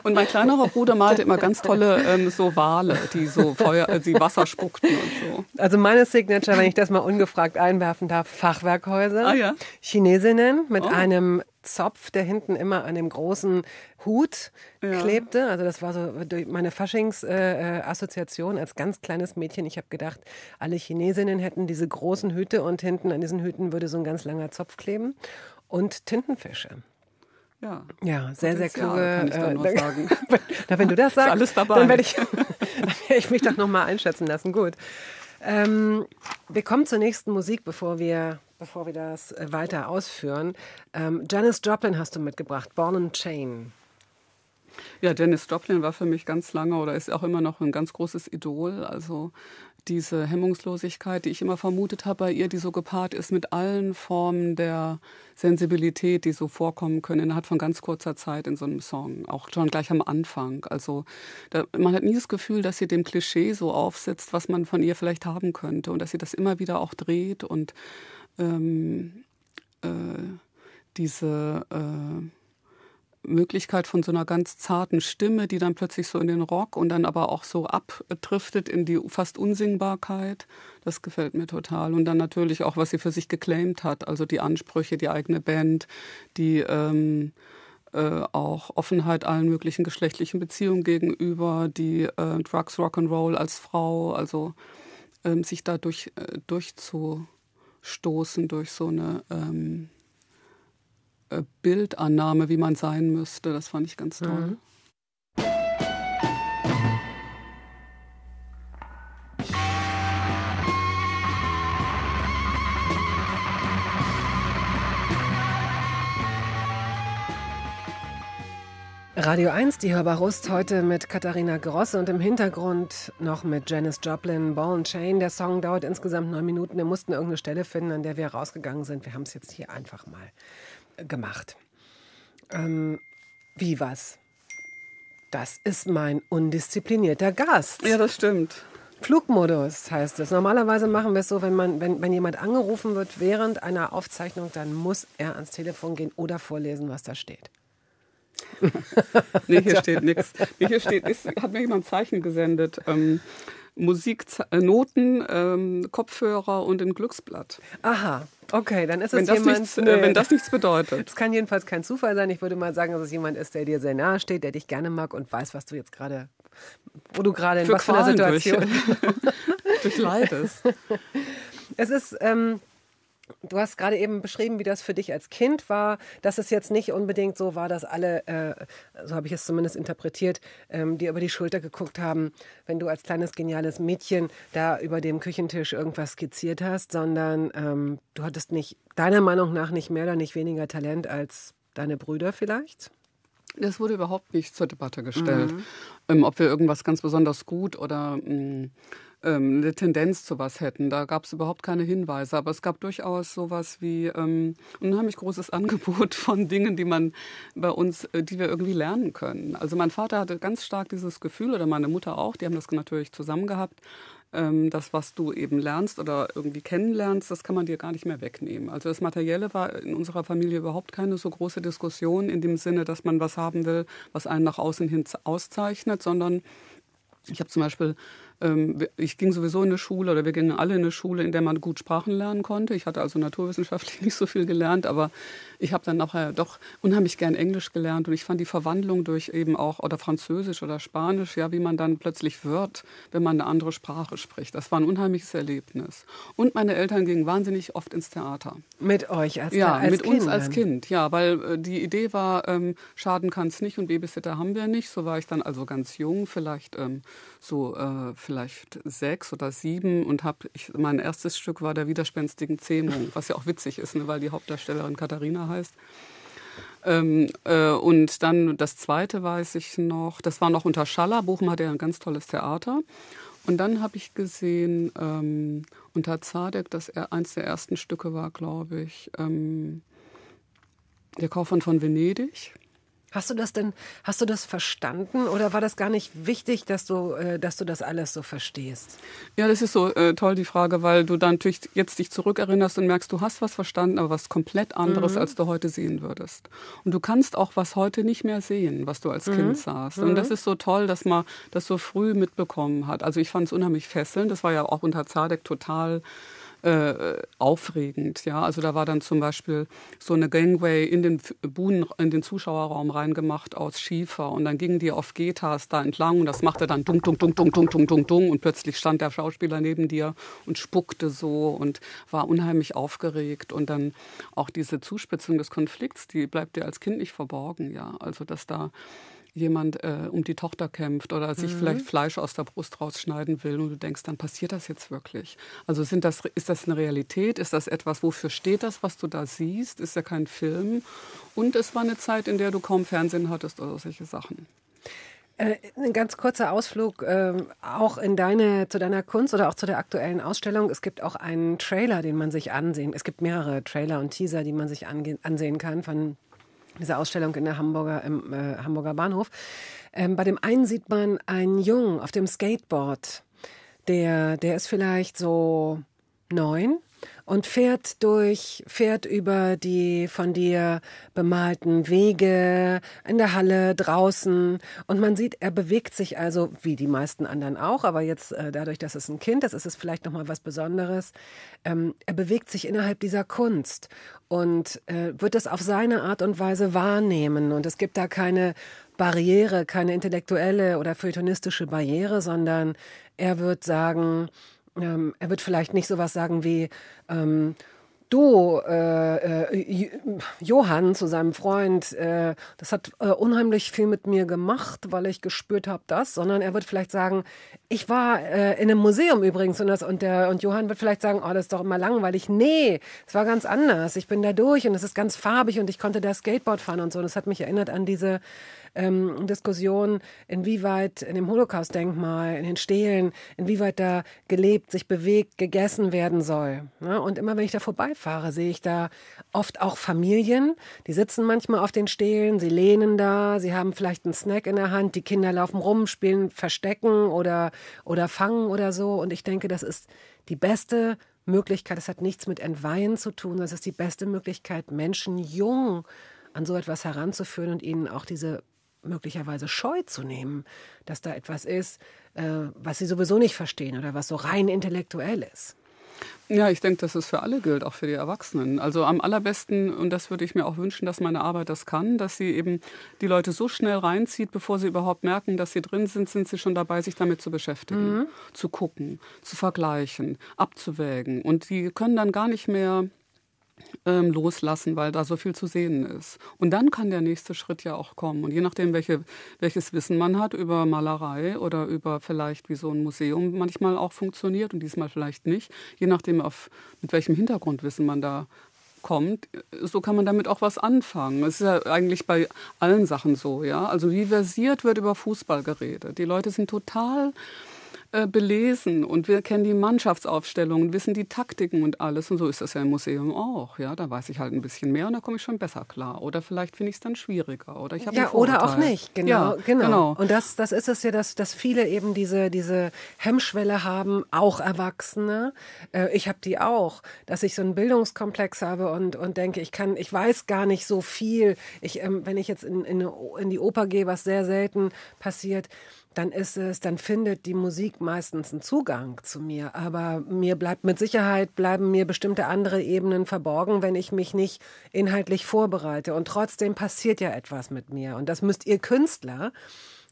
Speaker 3: Und mein kleinerer Bruder malte immer ganz tolle ähm, so Wale, die so Feuer, äh, die Wasser spuckten und so. Also meine Signature,
Speaker 2: wenn ich das mal ungefragt einwerfen darf, Fachwerkhäuser, ah, ja. Chinesinnen mit oh. einem Zopf, der hinten immer an dem großen Hut ja. klebte. Also das war so meine Faschings-Assoziation äh, äh als ganz kleines Mädchen. Ich habe gedacht, alle Chinesinnen hätten diese großen Hüte und hinten an diesen Hüten würde so ein ganz langer Zopf kleben. Und Tintenfische. Ja, ja sehr, sehr kluge. Kann ich äh, sagen. Na, wenn du das sagst, alles dabei. dann werde ich, werd ich mich doch nochmal einschätzen lassen. Gut. Ähm, wir kommen zur nächsten Musik, bevor wir Bevor wir das äh, weiter ausführen, ähm, Janis Joplin hast du mitgebracht, Born and Chain.
Speaker 3: Ja, Janice Joplin war für mich ganz lange oder ist auch immer noch ein ganz großes Idol. Also diese Hemmungslosigkeit, die ich immer vermutet habe bei ihr, die so gepaart ist mit allen Formen der Sensibilität, die so vorkommen können innerhalb von ganz kurzer Zeit in so einem Song, auch schon gleich am Anfang. Also da, man hat nie das Gefühl, dass sie dem Klischee so aufsitzt, was man von ihr vielleicht haben könnte und dass sie das immer wieder auch dreht und ähm, äh, diese äh, Möglichkeit von so einer ganz zarten Stimme, die dann plötzlich so in den Rock und dann aber auch so abdriftet in die fast Unsingbarkeit. Das gefällt mir total. Und dann natürlich auch, was sie für sich geclaimt hat, also die Ansprüche, die eigene Band, die ähm, äh, auch Offenheit allen möglichen geschlechtlichen Beziehungen gegenüber, die äh, Drugs, Rock'n'Roll als Frau, also ähm, sich da durch, äh, durchzu stoßen durch so eine ähm, äh, Bildannahme, wie man sein müsste. Das fand ich ganz mhm. toll. Mhm.
Speaker 2: Radio 1, die Hörbarust, heute mit Katharina Grosse und im Hintergrund noch mit Janis Joplin, Ball and Chain. Der Song dauert insgesamt neun Minuten. Wir mussten irgendeine Stelle finden, an der wir rausgegangen sind. Wir haben es jetzt hier einfach mal äh, gemacht. Ähm, wie was? Das ist mein undisziplinierter Gast. Ja, das stimmt. Flugmodus heißt es. Normalerweise machen wir es so, wenn, man, wenn, wenn jemand angerufen wird während einer Aufzeichnung, dann muss er ans Telefon gehen oder vorlesen, was da steht.
Speaker 3: nee, hier steht nichts. Nee, hier steht, ist, hat mir jemand ein Zeichen gesendet. Ähm, äh, Noten, ähm, Kopfhörer und ein Glücksblatt.
Speaker 2: Aha, okay, dann ist wenn es das jemand, nichts, äh, nee. wenn das
Speaker 3: nichts bedeutet. Es kann
Speaker 2: jedenfalls kein Zufall sein. Ich würde mal sagen, dass es jemand ist, der dir sehr nahe steht, der dich gerne mag und weiß, was du jetzt gerade, wo du gerade in Für was für einer Situation durch. durchleidest. es ist ähm, Du hast gerade eben beschrieben, wie das für dich als Kind war, dass es jetzt nicht unbedingt so war, dass alle, äh, so habe ich es zumindest interpretiert, ähm, dir über die Schulter geguckt haben, wenn du als kleines geniales Mädchen da über dem Küchentisch irgendwas skizziert hast, sondern ähm, du hattest nicht, deiner Meinung nach, nicht mehr oder nicht weniger Talent als
Speaker 3: deine Brüder vielleicht? Das wurde überhaupt nicht zur Debatte gestellt, mhm. ähm, ob wir irgendwas ganz besonders gut oder mh, mm, ähm, eine Tendenz zu was hätten. Da gab es überhaupt keine Hinweise, aber es gab durchaus sowas wie ähm, ein unheimlich großes Angebot von Dingen, die man bei uns, äh, die wir irgendwie lernen können. Also mein Vater hatte ganz stark dieses Gefühl oder meine Mutter auch, die haben das natürlich zusammen gehabt. Ähm, das, was du eben lernst oder irgendwie kennenlernst, das kann man dir gar nicht mehr wegnehmen. Also das Materielle war in unserer Familie überhaupt keine so große Diskussion in dem Sinne, dass man was haben will, was einen nach außen hin auszeichnet, sondern ich habe zum Beispiel ähm, ich ging sowieso in eine Schule oder wir gingen alle in eine Schule, in der man gut Sprachen lernen konnte. Ich hatte also naturwissenschaftlich nicht so viel gelernt, aber ich habe dann nachher doch unheimlich gern Englisch gelernt und ich fand die Verwandlung durch eben auch oder Französisch oder Spanisch, ja, wie man dann plötzlich wird, wenn man eine andere Sprache spricht. Das war ein unheimliches Erlebnis. Und meine Eltern gingen wahnsinnig oft ins Theater.
Speaker 2: Mit euch als Kind? Ja, als mit kind uns als
Speaker 3: Kind, ja, weil äh, die Idee war, ähm, schaden kann es nicht und Babysitter haben wir nicht. So war ich dann also ganz jung, vielleicht ähm, so äh, vielleicht sechs oder sieben und habe mein erstes Stück war der widerspenstigen Zähmung, was ja auch witzig ist, ne, weil die Hauptdarstellerin Katharina heißt. Ähm, äh, und dann das zweite weiß ich noch, das war noch unter Schaller. Bochum hatte ja ein ganz tolles Theater. Und dann habe ich gesehen ähm, unter Zadek, dass er eins der ersten Stücke war, glaube ich, ähm, der Kaufmann von Venedig. Hast du das denn, hast du das verstanden oder war das gar nicht
Speaker 2: wichtig, dass du, äh, dass du das alles so verstehst?
Speaker 3: Ja, das ist so äh, toll, die Frage, weil du dann natürlich jetzt dich zurückerinnerst und merkst, du hast was verstanden, aber was komplett anderes, mhm. als du heute sehen würdest. Und du kannst auch was heute nicht mehr sehen, was du als mhm. Kind sahst. Und mhm. das ist so toll, dass man das so früh mitbekommen hat. Also ich fand es unheimlich fesselnd. Das war ja auch unter Zadek total äh, aufregend. Ja, also da war dann zum Beispiel so eine Gangway in den Buhnen, in den Zuschauerraum reingemacht aus Schiefer und dann gingen die auf Getas da entlang und das machte dann dung, dung, dung, dung, dung, dung, dung, dung und plötzlich stand der Schauspieler neben dir und spuckte so und war unheimlich aufgeregt und dann auch diese Zuspitzung des Konflikts, die bleibt dir als Kind nicht verborgen. Ja, also dass da jemand äh, um die Tochter kämpft oder sich mhm. vielleicht Fleisch aus der Brust rausschneiden will und du denkst, dann passiert das jetzt wirklich. Also sind das, ist das eine Realität? Ist das etwas, wofür steht das, was du da siehst? Ist ja kein Film. Und es war eine Zeit, in der du kaum Fernsehen hattest oder solche Sachen. Äh, ein ganz kurzer
Speaker 2: Ausflug äh, auch in deine, zu deiner Kunst oder auch zu der aktuellen Ausstellung. Es gibt auch einen Trailer, den man sich ansehen. Es gibt mehrere Trailer und Teaser, die man sich ansehen kann von dieser Ausstellung in der Hamburger, im äh, Hamburger Bahnhof. Ähm, bei dem einen sieht man einen Jungen auf dem Skateboard. Der, der ist vielleicht so neun, und fährt durch, fährt über die von dir bemalten Wege in der Halle, draußen. Und man sieht, er bewegt sich also, wie die meisten anderen auch, aber jetzt äh, dadurch, dass es ein Kind ist, ist es vielleicht nochmal was Besonderes. Ähm, er bewegt sich innerhalb dieser Kunst und äh, wird es auf seine Art und Weise wahrnehmen. Und es gibt da keine Barriere, keine intellektuelle oder feuilletonistische Barriere, sondern er wird sagen, ähm, er wird vielleicht nicht sowas sagen wie, ähm, du, äh, äh Johann zu seinem Freund, äh, das hat äh, unheimlich viel mit mir gemacht, weil ich gespürt habe das, sondern er wird vielleicht sagen, ich war äh, in einem Museum übrigens und, das, und, der, und Johann wird vielleicht sagen, oh, das ist doch immer langweilig. Nee, es war ganz anders. Ich bin da durch und es ist ganz farbig und ich konnte da Skateboard fahren und so. das hat mich erinnert an diese ähm, Diskussion, inwieweit in dem Holocaust-Denkmal, in den Stelen, inwieweit da gelebt, sich bewegt, gegessen werden soll. Ne? Und immer wenn ich da vorbeifahre, sehe ich da oft auch Familien, die sitzen manchmal auf den Stelen, sie lehnen da, sie haben vielleicht einen Snack in der Hand, die Kinder laufen rum, spielen Verstecken oder, oder Fangen oder so. Und ich denke, das ist die beste Möglichkeit, das hat nichts mit Entweihen zu tun, das ist die beste Möglichkeit, Menschen jung an so etwas heranzuführen und ihnen auch diese möglicherweise scheu zu nehmen, dass da etwas ist, äh, was sie sowieso nicht verstehen oder was so rein intellektuell ist.
Speaker 3: Ja, ich denke, dass es für alle gilt, auch für die Erwachsenen. Also am allerbesten, und das würde ich mir auch wünschen, dass meine Arbeit das kann, dass sie eben die Leute so schnell reinzieht, bevor sie überhaupt merken, dass sie drin sind, sind sie schon dabei, sich damit zu beschäftigen, mhm. zu gucken, zu vergleichen, abzuwägen. Und die können dann gar nicht mehr ähm, loslassen, weil da so viel zu sehen ist. Und dann kann der nächste Schritt ja auch kommen. Und je nachdem, welche, welches Wissen man hat über Malerei oder über vielleicht, wie so ein Museum manchmal auch funktioniert und diesmal vielleicht nicht, je nachdem, auf, mit welchem Hintergrundwissen man da kommt, so kann man damit auch was anfangen. Es ist ja eigentlich bei allen Sachen so, ja. Also wie versiert wird über Fußball geredet. Die Leute sind total äh, belesen und wir kennen die Mannschaftsaufstellungen, wissen die Taktiken und alles. Und so ist das ja im Museum auch. Ja, da weiß ich halt ein bisschen mehr und da komme ich schon besser klar. Oder vielleicht finde ich es dann schwieriger. Oder ich habe ja oder auch nicht. Genau, ja, genau. genau. Und
Speaker 2: das, das ist es ja, dass, dass viele eben diese, diese Hemmschwelle haben, auch Erwachsene. Äh, ich habe die auch, dass ich so einen Bildungskomplex habe und, und denke, ich kann, ich weiß gar nicht so viel. Ich, ähm, wenn ich jetzt in, in, in die Oper gehe, was sehr selten passiert, dann ist es, dann findet die Musik meistens einen Zugang zu mir. Aber mir bleibt mit Sicherheit, bleiben mir bestimmte andere Ebenen verborgen, wenn ich mich nicht inhaltlich vorbereite. Und trotzdem passiert ja etwas mit mir. Und das müsst ihr Künstler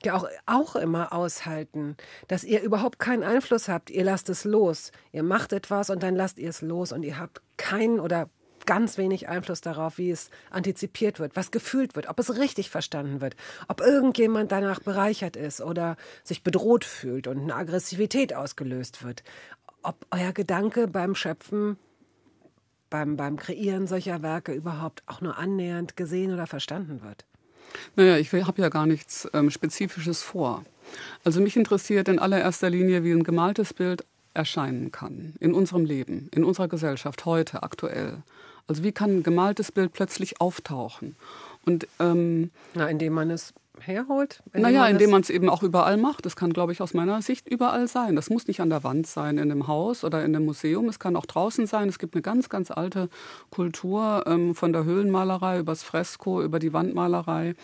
Speaker 2: ja auch, auch immer aushalten, dass ihr überhaupt keinen Einfluss habt. Ihr lasst es los. Ihr macht etwas und dann lasst ihr es los und ihr habt keinen oder ganz wenig Einfluss darauf, wie es antizipiert wird, was gefühlt wird, ob es richtig verstanden wird, ob irgendjemand danach bereichert ist oder sich bedroht fühlt und eine Aggressivität ausgelöst wird, ob euer Gedanke beim Schöpfen, beim, beim Kreieren solcher Werke überhaupt auch nur annähernd gesehen oder verstanden wird.
Speaker 3: Naja, ich habe ja gar nichts ähm, Spezifisches vor. Also mich interessiert in allererster Linie, wie ein gemaltes Bild erscheinen kann in unserem Leben, in unserer Gesellschaft heute aktuell. Also wie kann ein gemaltes Bild plötzlich auftauchen? Und, ähm, Na, indem man es
Speaker 2: herholt? naja, man indem man es eben auch
Speaker 3: überall macht. Das kann, glaube ich, aus meiner Sicht überall sein. Das muss nicht an der Wand sein, in einem Haus oder in einem Museum. Es kann auch draußen sein. Es gibt eine ganz, ganz alte Kultur ähm, von der Höhlenmalerei übers Fresko, über die Wandmalerei.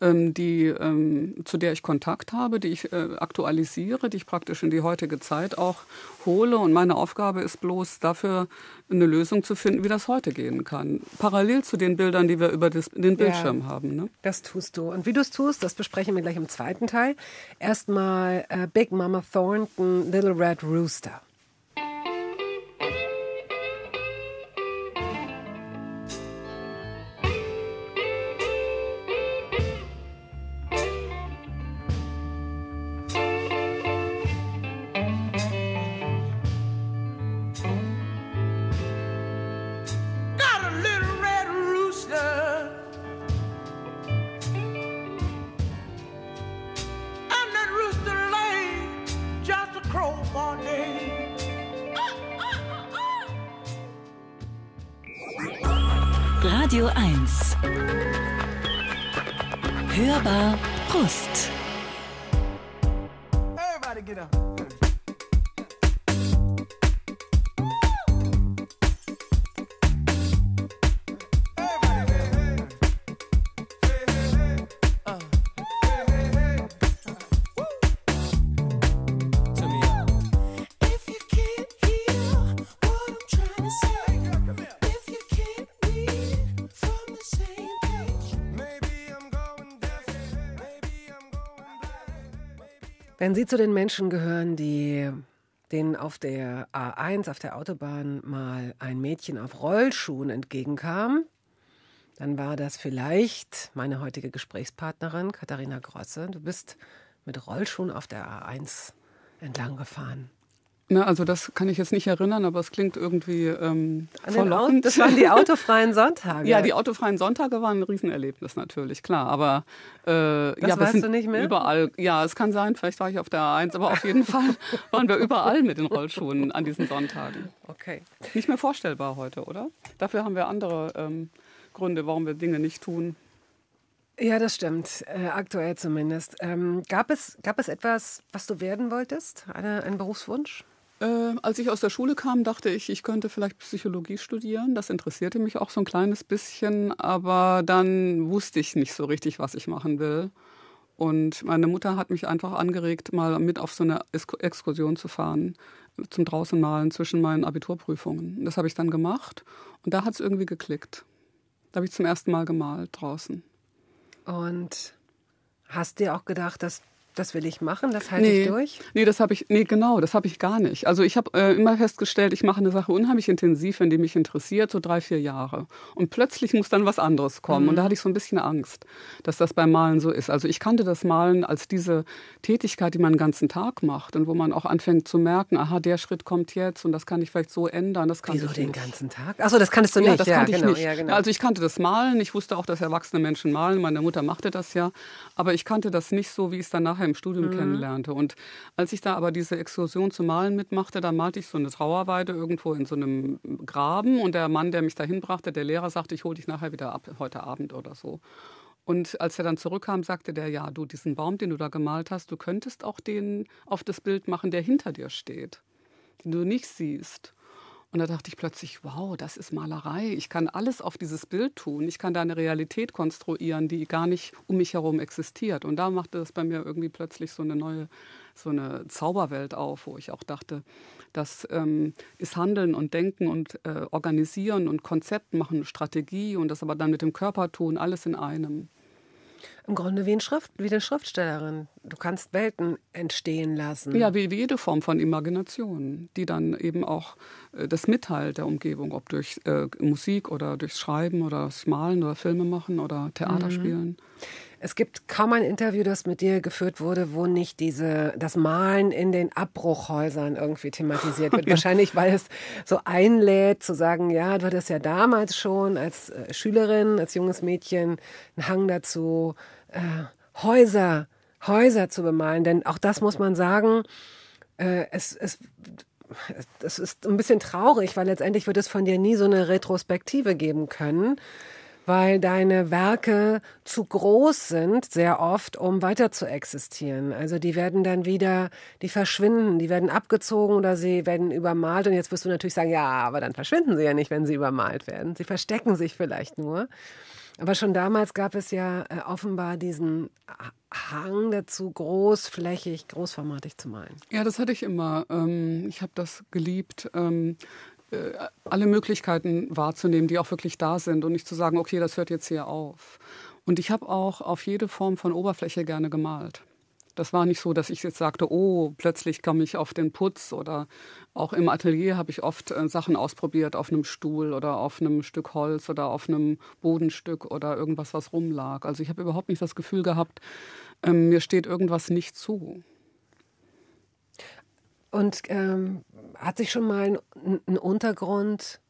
Speaker 3: Ähm, die, ähm, zu der ich Kontakt habe, die ich äh, aktualisiere, die ich praktisch in die heutige Zeit auch hole. Und meine Aufgabe ist bloß dafür eine Lösung zu finden, wie das heute gehen kann. Parallel zu den Bildern, die wir über den Bildschirm ja, haben. Ne?
Speaker 2: Das tust du. Und wie du es tust, das besprechen wir gleich im zweiten Teil. Erstmal äh, Big Mama Thornton, Little Red Rooster. get up. Wenn Sie zu den Menschen gehören, die denen auf der A1, auf der Autobahn, mal ein Mädchen auf Rollschuhen entgegenkam, dann war das vielleicht meine heutige Gesprächspartnerin Katharina Grosse. Du bist mit Rollschuhen auf der
Speaker 3: A1 entlang gefahren. Na, ne, also das kann ich jetzt nicht erinnern, aber es klingt irgendwie ähm, verlockend. Das waren die autofreien Sonntage. ja, die autofreien Sonntage waren ein Riesenerlebnis natürlich, klar. Aber äh, das ja, weißt du nicht mehr? Überall. Ja, es kann sein. Vielleicht war ich auf der A1, aber auf jeden Fall waren wir überall mit den Rollschuhen an diesen Sonntagen. Okay. Nicht mehr vorstellbar heute, oder? Dafür haben wir andere ähm, Gründe, warum wir Dinge nicht tun.
Speaker 2: Ja, das stimmt. Äh, aktuell zumindest. Ähm, gab, es, gab es etwas, was du werden wolltest? Eine, einen Berufswunsch?
Speaker 3: Äh, als ich aus der Schule kam, dachte ich, ich könnte vielleicht Psychologie studieren. Das interessierte mich auch so ein kleines bisschen, aber dann wusste ich nicht so richtig, was ich machen will. Und meine Mutter hat mich einfach angeregt, mal mit auf so eine Exkursion zu fahren, zum Draußenmalen zwischen meinen Abiturprüfungen. Das habe ich dann gemacht und da hat es irgendwie geklickt. Da habe ich zum ersten Mal gemalt draußen.
Speaker 2: Und hast dir auch gedacht, dass das will ich machen, das halte nee, ich durch?
Speaker 3: Nee, das habe ich, nee, genau, das habe ich gar nicht. Also ich habe äh, immer festgestellt, ich mache eine Sache unheimlich intensiv, wenn die mich interessiert, so drei, vier Jahre. Und plötzlich muss dann was anderes kommen. Mhm. Und da mhm. hatte ich so ein bisschen Angst, dass das beim Malen so ist. Also ich kannte das Malen als diese Tätigkeit, die man den ganzen Tag macht und wo man auch anfängt zu merken, aha, der Schritt kommt jetzt und das kann ich vielleicht so ändern. Das kann Wieso ich den nicht. ganzen Tag? Achso, das kannst du nicht. Ja, das ja, kannte genau, ich nicht. Ja, genau. Also ich kannte das Malen. Ich wusste auch, dass erwachsene Menschen malen. Meine Mutter machte das ja. Aber ich kannte das nicht so, wie es dann nachher im Studium mhm. kennenlernte. Und als ich da aber diese Exkursion zum Malen mitmachte, da malte ich so eine Trauerweide irgendwo in so einem Graben. Und der Mann, der mich dahin brachte, der Lehrer sagte, ich hole dich nachher wieder ab, heute Abend oder so. Und als er dann zurückkam, sagte der, ja, du, diesen Baum, den du da gemalt hast, du könntest auch den auf das Bild machen, der hinter dir steht, den du nicht siehst. Und da dachte ich plötzlich, wow, das ist Malerei. Ich kann alles auf dieses Bild tun. Ich kann da eine Realität konstruieren, die gar nicht um mich herum existiert. Und da machte das bei mir irgendwie plötzlich so eine neue, so eine Zauberwelt auf, wo ich auch dachte, das ähm, ist Handeln und Denken und äh, Organisieren und Konzept machen, Strategie und das aber dann mit dem Körper tun, alles in einem.
Speaker 2: Im Grunde wie, ein Schrift, wie eine Schriftstellerin. Du kannst Welten entstehen lassen. Ja,
Speaker 3: wie, wie jede Form von Imagination, die dann eben auch äh, das Mitteil der Umgebung, ob durch äh, Musik oder durchs Schreiben oder durchs Malen oder Filme machen oder Theater mhm. spielen. Es gibt kaum ein Interview, das mit dir geführt wurde, wo nicht diese,
Speaker 2: das Malen in den Abbruchhäusern irgendwie thematisiert wird. ja. Wahrscheinlich, weil es so einlädt zu sagen, ja, du hattest ja damals schon als äh, Schülerin, als junges Mädchen einen Hang dazu, äh, Häuser, Häuser zu bemalen. Denn auch das muss man sagen, äh, es, es es ist ein bisschen traurig, weil letztendlich wird es von dir nie so eine Retrospektive geben können, weil deine Werke zu groß sind, sehr oft, um weiter zu existieren. Also die werden dann wieder, die verschwinden, die werden abgezogen oder sie werden übermalt. Und jetzt wirst du natürlich sagen, ja, aber dann verschwinden sie ja nicht, wenn sie übermalt werden. Sie verstecken sich vielleicht nur. Aber schon damals gab es ja äh, offenbar diesen Hang dazu, großflächig, großformatig zu malen.
Speaker 3: Ja, das hatte ich immer. Ähm, ich habe das geliebt. Ähm, äh, alle Möglichkeiten wahrzunehmen, die auch wirklich da sind und nicht zu sagen, okay, das hört jetzt hier auf. Und ich habe auch auf jede Form von Oberfläche gerne gemalt. Das war nicht so, dass ich jetzt sagte, oh, plötzlich komme ich auf den Putz oder auch im Atelier habe ich oft äh, Sachen ausprobiert auf einem Stuhl oder auf einem Stück Holz oder auf einem Bodenstück oder irgendwas, was rumlag. Also ich habe überhaupt nicht das Gefühl gehabt, ähm, mir steht irgendwas nicht zu.
Speaker 2: Und ähm, hat sich schon mal ein, ein Untergrund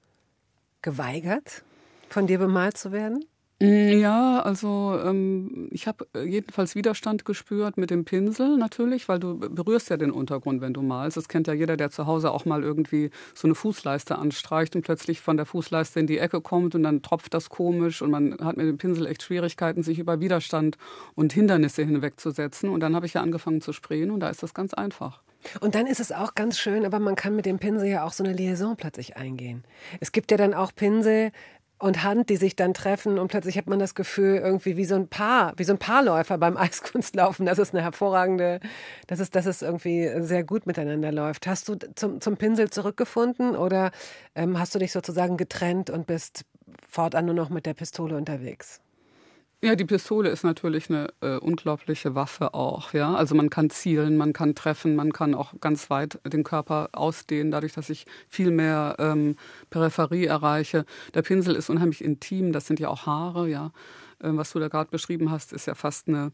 Speaker 3: geweigert, von dir bemalt zu werden? Mm, ja, also ähm, ich habe äh, jedenfalls Widerstand gespürt mit dem Pinsel natürlich, weil du berührst ja den Untergrund, wenn du malst. Das kennt ja jeder, der zu Hause auch mal irgendwie so eine Fußleiste anstreicht und plötzlich von der Fußleiste in die Ecke kommt und dann tropft das komisch und man hat mit dem Pinsel echt Schwierigkeiten, sich über Widerstand und Hindernisse hinwegzusetzen. Und dann habe ich ja angefangen zu sprayen und da ist das ganz einfach.
Speaker 2: Und dann ist es auch ganz schön, aber man kann mit dem Pinsel ja auch so eine Liaison plötzlich eingehen. Es gibt ja dann auch Pinsel, und Hand, die sich dann treffen und plötzlich hat man das Gefühl irgendwie wie so ein Paar, wie so ein Paarläufer beim Eiskunstlaufen. Das ist eine hervorragende, das ist, dass es irgendwie sehr gut miteinander läuft. Hast du zum, zum Pinsel zurückgefunden oder ähm, hast du dich sozusagen getrennt und bist fortan nur noch mit der Pistole unterwegs?
Speaker 3: Ja, die Pistole ist natürlich eine äh, unglaubliche Waffe auch. Ja? Also man kann zielen, man kann treffen, man kann auch ganz weit den Körper ausdehnen, dadurch, dass ich viel mehr ähm, Peripherie erreiche. Der Pinsel ist unheimlich intim, das sind ja auch Haare, ja ähm, was du da gerade beschrieben hast, ist ja fast eine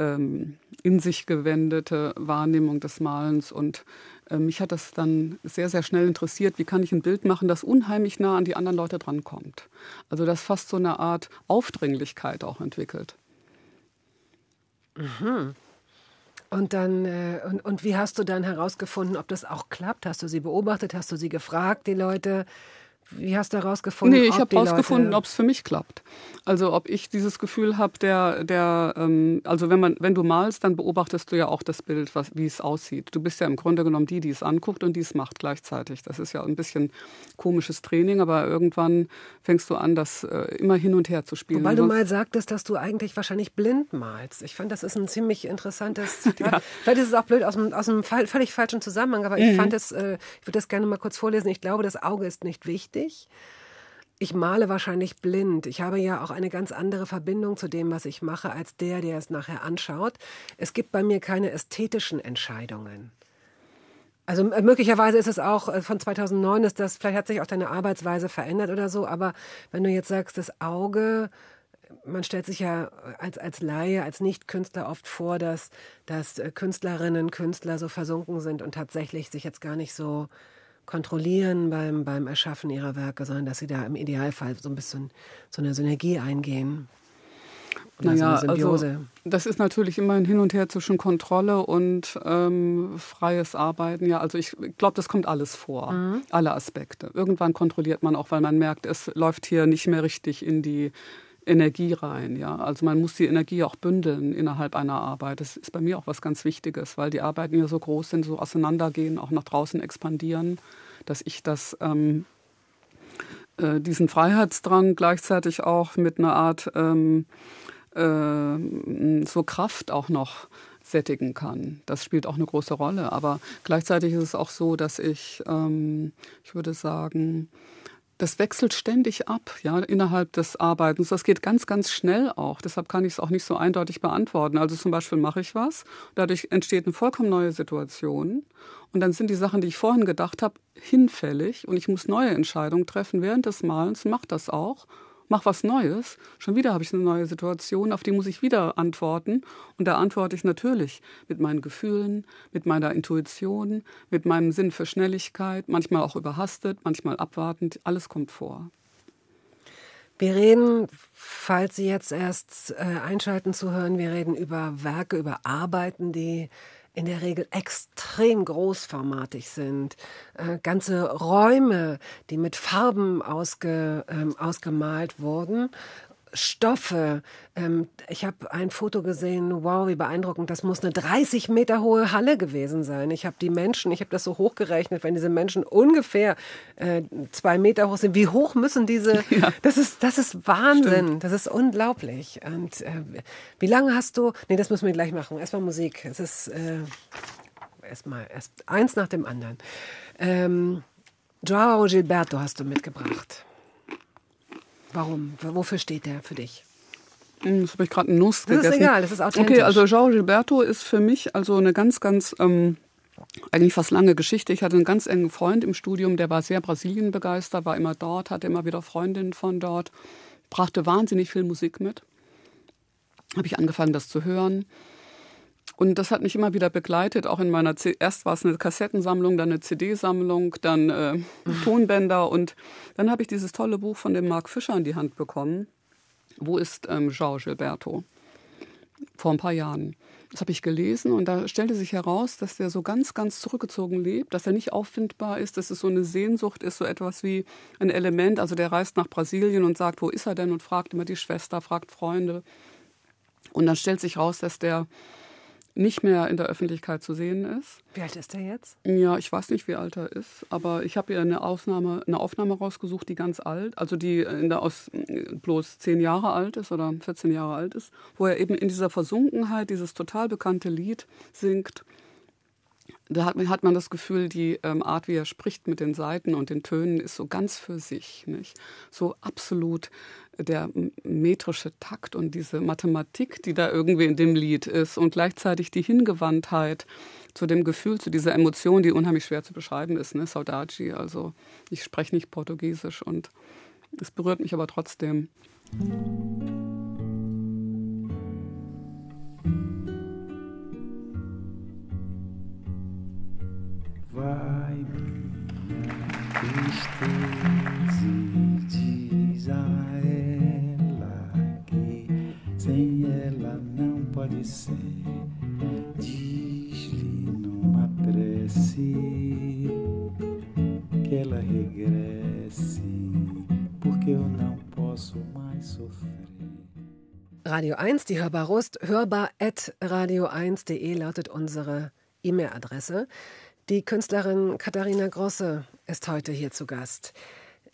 Speaker 3: ähm, in sich gewendete Wahrnehmung des Malens. Und äh, mich hat das dann sehr, sehr schnell interessiert, wie kann ich ein Bild machen, das unheimlich nah an die anderen Leute drankommt. Also das fast so eine Art Aufdringlichkeit auch entwickelt. Mhm.
Speaker 2: Und dann, äh, und, und wie hast du dann herausgefunden, ob das auch klappt? Hast du sie beobachtet? Hast du sie gefragt, die Leute?
Speaker 3: Wie hast du herausgefunden? Nee, ich habe herausgefunden, ob es für mich klappt. Also ob ich dieses Gefühl habe, der, der, ähm, also wenn man, wenn du malst, dann beobachtest du ja auch das Bild, was, wie es aussieht. Du bist ja im Grunde genommen die, die es anguckt und die es macht gleichzeitig. Das ist ja ein bisschen komisches Training, aber irgendwann fängst du an, das äh, immer hin und her zu spielen. Weil du mal
Speaker 2: sagtest, dass du eigentlich wahrscheinlich blind malst. Ich fand, das ist ein ziemlich interessantes Zitat.
Speaker 3: ja. Vielleicht ist es auch blöd aus einem,
Speaker 2: aus einem völlig falschen Zusammenhang, aber mhm. ich fand es, äh, ich würde das gerne mal kurz vorlesen. Ich glaube, das Auge ist nicht wichtig wichtig. Ich male wahrscheinlich blind. Ich habe ja auch eine ganz andere Verbindung zu dem, was ich mache, als der, der es nachher anschaut. Es gibt bei mir keine ästhetischen Entscheidungen. Also äh, möglicherweise ist es auch äh, von 2009, ist das, vielleicht hat sich auch deine Arbeitsweise verändert oder so, aber wenn du jetzt sagst, das Auge, man stellt sich ja als, als Laie, als Nichtkünstler oft vor, dass, dass äh, Künstlerinnen, Künstler so versunken sind und tatsächlich sich jetzt gar nicht so kontrollieren beim, beim Erschaffen ihrer Werke, sondern dass sie da im Idealfall so ein bisschen so eine Synergie eingehen.
Speaker 3: naja, Also, das ist natürlich immer ein Hin und Her zwischen Kontrolle und ähm, freies Arbeiten. Ja, also ich glaube, das kommt alles vor, mhm. alle Aspekte. Irgendwann kontrolliert man auch, weil man merkt, es läuft hier nicht mehr richtig in die Energie rein. Ja? Also man muss die Energie auch bündeln innerhalb einer Arbeit. Das ist bei mir auch was ganz Wichtiges, weil die Arbeiten ja so groß sind, so auseinandergehen, auch nach draußen expandieren, dass ich das ähm, äh, diesen Freiheitsdrang gleichzeitig auch mit einer Art ähm, äh, so Kraft auch noch sättigen kann. Das spielt auch eine große Rolle. Aber gleichzeitig ist es auch so, dass ich, ähm, ich würde sagen, das wechselt ständig ab, ja, innerhalb des Arbeitens. Das geht ganz, ganz schnell auch. Deshalb kann ich es auch nicht so eindeutig beantworten. Also zum Beispiel mache ich was, dadurch entsteht eine vollkommen neue Situation. Und dann sind die Sachen, die ich vorhin gedacht habe, hinfällig und ich muss neue Entscheidungen treffen während des Malens, mache das auch mach was Neues, schon wieder habe ich eine neue Situation, auf die muss ich wieder antworten. Und da antworte ich natürlich mit meinen Gefühlen, mit meiner Intuition, mit meinem Sinn für Schnelligkeit, manchmal auch überhastet, manchmal abwartend, alles kommt vor.
Speaker 2: Wir reden, falls Sie jetzt erst äh, einschalten zu hören, wir reden über Werke, über Arbeiten, die in der Regel extrem großformatig sind. Äh, ganze Räume, die mit Farben ausge, ähm, ausgemalt wurden Stoffe. Ähm, ich habe ein Foto gesehen, wow, wie beeindruckend. Das muss eine 30 Meter hohe Halle gewesen sein. Ich habe die Menschen, ich habe das so hochgerechnet, wenn diese Menschen ungefähr äh, zwei Meter hoch sind, wie hoch müssen diese? Ja. Das, ist, das ist Wahnsinn, Stimmt. das ist unglaublich. Und äh, wie lange hast du, nee, das müssen wir gleich machen. Erstmal Musik. Es ist äh, erstmal erst eins nach dem anderen. Ähm, Joao Gilberto hast du
Speaker 3: mitgebracht. Warum? Wofür steht der für dich? Hm, das habe ich gerade einen Nuss gegessen. Das ist egal, das ist authentisch. Okay, also João Gilberto ist für mich also eine ganz, ganz, ähm, eigentlich fast lange Geschichte. Ich hatte einen ganz engen Freund im Studium, der war sehr Brasilien begeistert, war immer dort, hatte immer wieder Freundinnen von dort, brachte wahnsinnig viel Musik mit. Habe ich angefangen, das zu hören. Und das hat mich immer wieder begleitet, auch in meiner, C erst war es eine Kassettensammlung, dann eine CD-Sammlung, dann äh, mhm. Tonbänder und dann habe ich dieses tolle Buch von dem Mark Fischer in die Hand bekommen. Wo ist ähm, Georges Gilberto? Vor ein paar Jahren. Das habe ich gelesen und da stellte sich heraus, dass der so ganz, ganz zurückgezogen lebt, dass er nicht auffindbar ist, dass es so eine Sehnsucht ist, so etwas wie ein Element. Also der reist nach Brasilien und sagt, wo ist er denn? Und fragt immer die Schwester, fragt Freunde. Und dann stellt sich heraus, dass der nicht mehr in der Öffentlichkeit zu sehen ist.
Speaker 2: Wie alt ist er jetzt?
Speaker 3: Ja, ich weiß nicht, wie alt er ist, aber ich habe ihr eine, Ausnahme, eine Aufnahme rausgesucht, die ganz alt, also die in der aus, bloß zehn Jahre alt ist oder 14 Jahre alt ist, wo er eben in dieser Versunkenheit dieses total bekannte Lied singt da hat, hat man das Gefühl, die ähm, Art, wie er spricht mit den Seiten und den Tönen, ist so ganz für sich. Nicht? So absolut der metrische Takt und diese Mathematik, die da irgendwie in dem Lied ist und gleichzeitig die Hingewandtheit zu dem Gefühl, zu dieser Emotion, die unheimlich schwer zu beschreiben ist. Ne? Saudade, also ich spreche nicht Portugiesisch und es berührt mich aber trotzdem.
Speaker 2: Musik
Speaker 1: bei mir. Ich ela não pode ser. Diz-lhe numa prece que regresse, porque eu não posso mais sofrer. Radio
Speaker 2: 1, die Hörbar Rust, hörbar at radio1.de lautet unsere E-Mail-Adresse. Die Künstlerin Katharina Grosse ist heute hier zu Gast.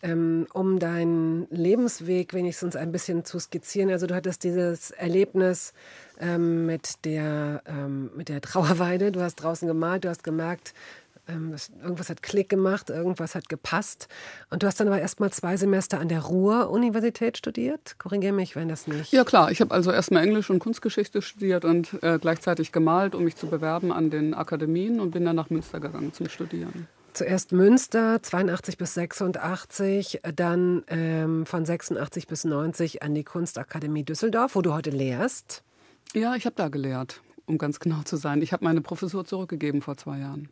Speaker 2: Ähm, um deinen Lebensweg wenigstens ein bisschen zu skizzieren. Also du hattest dieses Erlebnis ähm, mit, der, ähm, mit der Trauerweide. Du hast draußen gemalt, du hast gemerkt, ähm, irgendwas hat Klick gemacht, irgendwas hat gepasst. Und du hast dann aber erst mal zwei Semester an der Ruhr-Universität studiert. Korrigiere mich, wenn das nicht.
Speaker 3: Ja, klar. Ich habe also erst mal Englisch und Kunstgeschichte studiert und äh, gleichzeitig gemalt, um mich zu bewerben an den Akademien und bin dann nach Münster gegangen zum Studieren.
Speaker 2: Zuerst Münster, 82 bis 86, dann ähm, von 86 bis 90 an die Kunstakademie Düsseldorf, wo du heute
Speaker 3: lehrst. Ja, ich habe da gelehrt, um ganz genau zu sein. Ich habe meine Professur zurückgegeben vor zwei Jahren.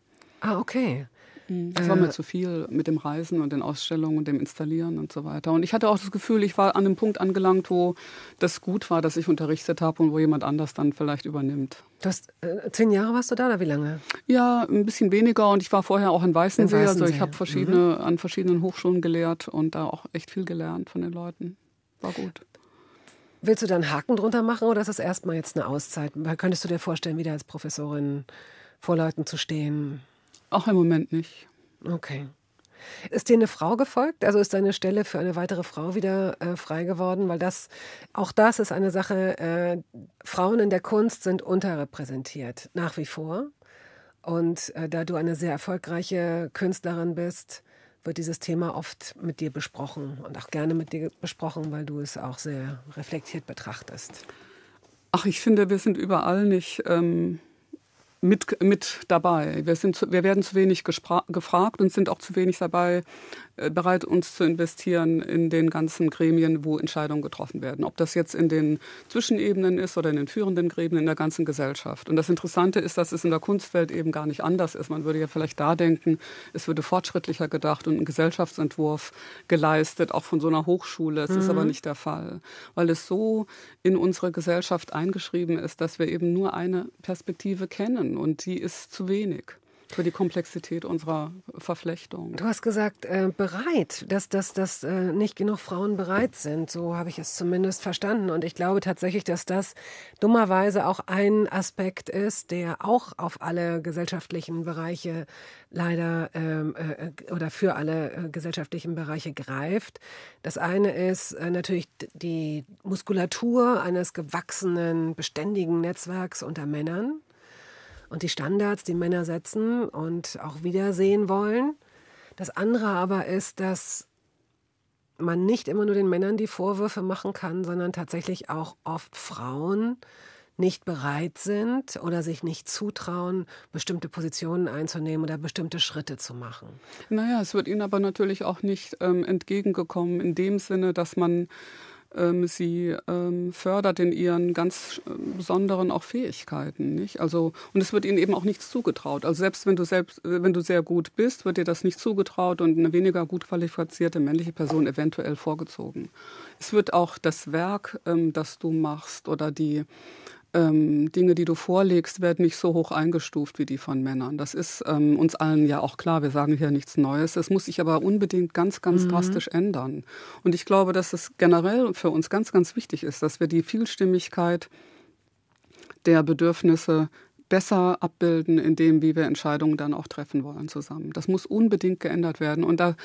Speaker 3: Ah, okay. Das mhm. äh. war mir zu viel mit dem Reisen und den Ausstellungen und dem Installieren und so weiter. Und ich hatte auch das Gefühl, ich war an einem Punkt angelangt, wo das gut war, dass ich unterrichtet habe und wo jemand anders dann vielleicht übernimmt. Du hast, äh, zehn Jahre warst du da oder wie lange? Ja, ein bisschen weniger und ich war vorher auch in Weißensee. In Weißensee. Also ich habe verschiedene, mhm. an verschiedenen Hochschulen gelehrt und da auch echt viel gelernt von den Leuten. War gut.
Speaker 2: Willst du da einen Haken drunter machen oder ist das erstmal jetzt eine Auszeit? Könntest du dir vorstellen, wieder als Professorin vor Leuten zu
Speaker 3: stehen? Auch im Moment nicht. Okay.
Speaker 2: Ist dir eine Frau gefolgt? Also ist deine Stelle für eine weitere Frau wieder äh, frei geworden? Weil das, auch das ist eine Sache, äh, Frauen in der Kunst sind unterrepräsentiert, nach wie vor. Und äh, da du eine sehr erfolgreiche Künstlerin bist, wird dieses Thema oft mit dir besprochen und auch gerne mit dir besprochen, weil du es auch sehr reflektiert betrachtest.
Speaker 3: Ach, ich finde, wir sind überall nicht. Ähm mit, mit dabei. Wir, sind zu, wir werden zu wenig gefragt und sind auch zu wenig dabei äh, bereit, uns zu investieren in den ganzen Gremien, wo Entscheidungen getroffen werden. Ob das jetzt in den Zwischenebenen ist oder in den führenden Gremien in der ganzen Gesellschaft. Und das Interessante ist, dass es in der Kunstwelt eben gar nicht anders ist. Man würde ja vielleicht da denken, es würde fortschrittlicher gedacht und ein Gesellschaftsentwurf geleistet, auch von so einer Hochschule. Es mhm. ist aber mhm. nicht der Fall, weil es so in unsere Gesellschaft eingeschrieben ist, dass wir eben nur eine Perspektive kennen und die ist zu wenig für die Komplexität unserer Verflechtung. Du hast gesagt, äh, bereit,
Speaker 2: dass, dass, dass äh, nicht genug Frauen bereit sind. So habe ich es zumindest verstanden. Und ich glaube tatsächlich, dass das dummerweise auch ein Aspekt ist, der auch auf alle gesellschaftlichen Bereiche leider ähm, äh, äh oder für alle äh, gesellschaftlichen Bereiche greift. Das eine ist äh, natürlich die Muskulatur eines gewachsenen, beständigen Netzwerks unter Männern und die Standards, die Männer setzen und auch wiedersehen wollen. Das andere aber ist, dass man nicht immer nur den Männern die Vorwürfe machen kann, sondern tatsächlich auch oft Frauen nicht bereit sind oder sich nicht zutrauen, bestimmte Positionen einzunehmen oder bestimmte Schritte zu machen.
Speaker 3: Naja, es wird ihnen aber natürlich auch nicht ähm, entgegengekommen in dem Sinne, dass man ähm, sie ähm, fördert in ihren ganz ähm, besonderen auch Fähigkeiten, nicht? Also und es wird ihnen eben auch nichts zugetraut. Also selbst wenn du selbst äh, wenn du sehr gut bist, wird dir das nicht zugetraut und eine weniger gut qualifizierte männliche Person eventuell vorgezogen. Es wird auch das Werk, das du machst oder die ähm, Dinge, die du vorlegst, werden nicht so hoch eingestuft wie die von Männern. Das ist ähm, uns allen ja auch klar. Wir sagen hier nichts Neues. Es muss sich aber unbedingt ganz, ganz mhm. drastisch ändern. Und ich glaube, dass es generell für uns ganz, ganz wichtig ist, dass wir die Vielstimmigkeit der Bedürfnisse besser abbilden in dem, wie wir Entscheidungen dann auch treffen wollen zusammen. Das muss unbedingt geändert werden. Und da,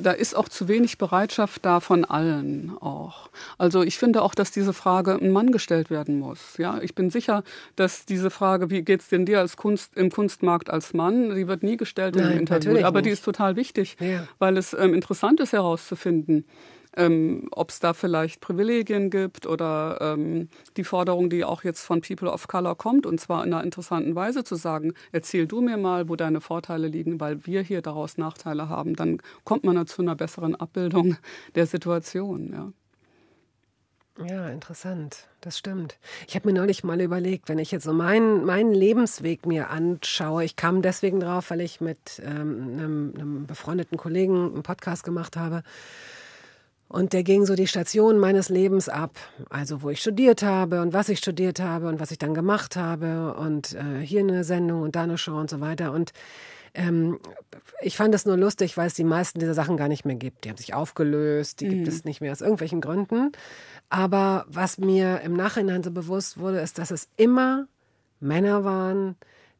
Speaker 3: da ist auch zu wenig Bereitschaft da von allen auch. Also ich finde auch, dass diese Frage ein Mann gestellt werden muss. Ja, ich bin sicher, dass diese Frage, wie geht's denn dir als Kunst, im Kunstmarkt als Mann, die wird nie gestellt Nein, in einem Interview. Aber die ist total wichtig, ja. weil es ähm, interessant ist herauszufinden, ähm, ob es da vielleicht Privilegien gibt oder ähm, die Forderung, die auch jetzt von People of Color kommt, und zwar in einer interessanten Weise zu sagen, erzähl du mir mal, wo deine Vorteile liegen, weil wir hier daraus Nachteile haben. Dann kommt man zu einer besseren Abbildung der Situation. Ja.
Speaker 2: Ja, interessant. Das stimmt. Ich habe mir neulich mal überlegt, wenn ich jetzt so meinen, meinen Lebensweg mir anschaue, ich kam deswegen drauf, weil ich mit ähm, einem, einem befreundeten Kollegen einen Podcast gemacht habe und der ging so die Station meines Lebens ab. Also wo ich studiert habe und was ich studiert habe und was ich dann gemacht habe und äh, hier eine Sendung und da eine Show und so weiter. Und ähm, ich fand es nur lustig, weil es die meisten dieser Sachen gar nicht mehr gibt. Die haben sich aufgelöst, die mhm. gibt es nicht mehr aus irgendwelchen Gründen. Aber was mir im Nachhinein so bewusst wurde, ist, dass es immer Männer waren,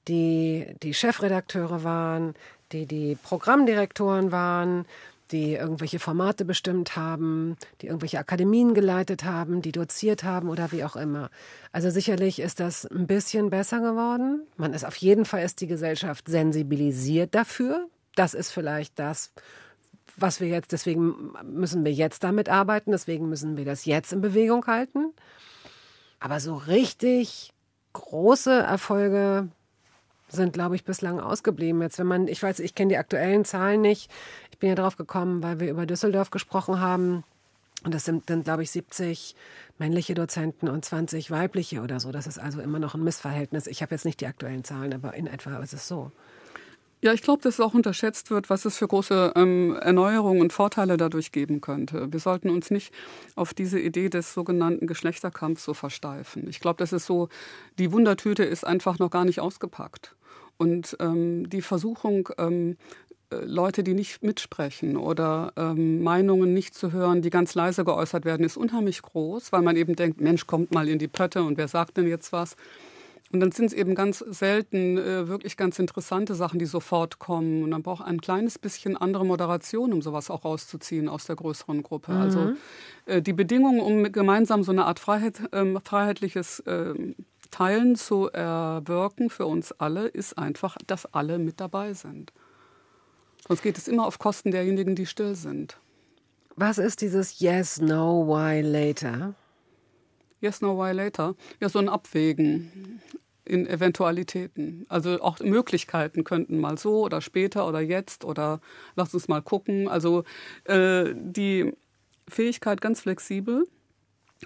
Speaker 2: die die Chefredakteure waren, die die Programmdirektoren waren die irgendwelche Formate bestimmt haben, die irgendwelche Akademien geleitet haben, die doziert haben oder wie auch immer. Also sicherlich ist das ein bisschen besser geworden. Man ist auf jeden Fall ist die Gesellschaft sensibilisiert dafür. Das ist vielleicht das, was wir jetzt, deswegen müssen wir jetzt damit arbeiten, deswegen müssen wir das jetzt in Bewegung halten. Aber so richtig große Erfolge sind, glaube ich, bislang ausgeblieben. Jetzt, wenn man, ich weiß, ich kenne die aktuellen Zahlen nicht bin ja drauf gekommen, weil wir über Düsseldorf gesprochen haben. Und das sind dann, glaube ich, 70 männliche Dozenten und 20 weibliche oder so. Das ist also immer noch ein Missverhältnis. Ich habe jetzt nicht die aktuellen Zahlen, aber in etwa ist es so.
Speaker 3: Ja, ich glaube, dass auch unterschätzt wird, was es für große ähm, Erneuerungen und Vorteile dadurch geben könnte. Wir sollten uns nicht auf diese Idee des sogenannten Geschlechterkampfs so versteifen. Ich glaube, das ist so, die Wundertüte ist einfach noch gar nicht ausgepackt. Und ähm, die Versuchung, ähm, Leute, die nicht mitsprechen oder ähm, Meinungen nicht zu hören, die ganz leise geäußert werden, ist unheimlich groß, weil man eben denkt, Mensch, kommt mal in die Pötte und wer sagt denn jetzt was? Und dann sind es eben ganz selten äh, wirklich ganz interessante Sachen, die sofort kommen. Und dann braucht ein kleines bisschen andere Moderation, um sowas auch rauszuziehen aus der größeren Gruppe. Also, mhm. Also äh, die Bedingungen, um gemeinsam so eine Art Freiheit, äh, freiheitliches ähm, Teilen zu erwirken für uns alle, ist einfach, dass alle mit dabei sind. Sonst geht es immer auf Kosten derjenigen, die still sind. Was ist dieses Yes, No, Why, Later? Yes, No, Why, Later. Ja, so ein Abwägen in Eventualitäten. Also auch Möglichkeiten könnten mal so oder später oder jetzt oder lass uns mal gucken. Also äh, die Fähigkeit ganz flexibel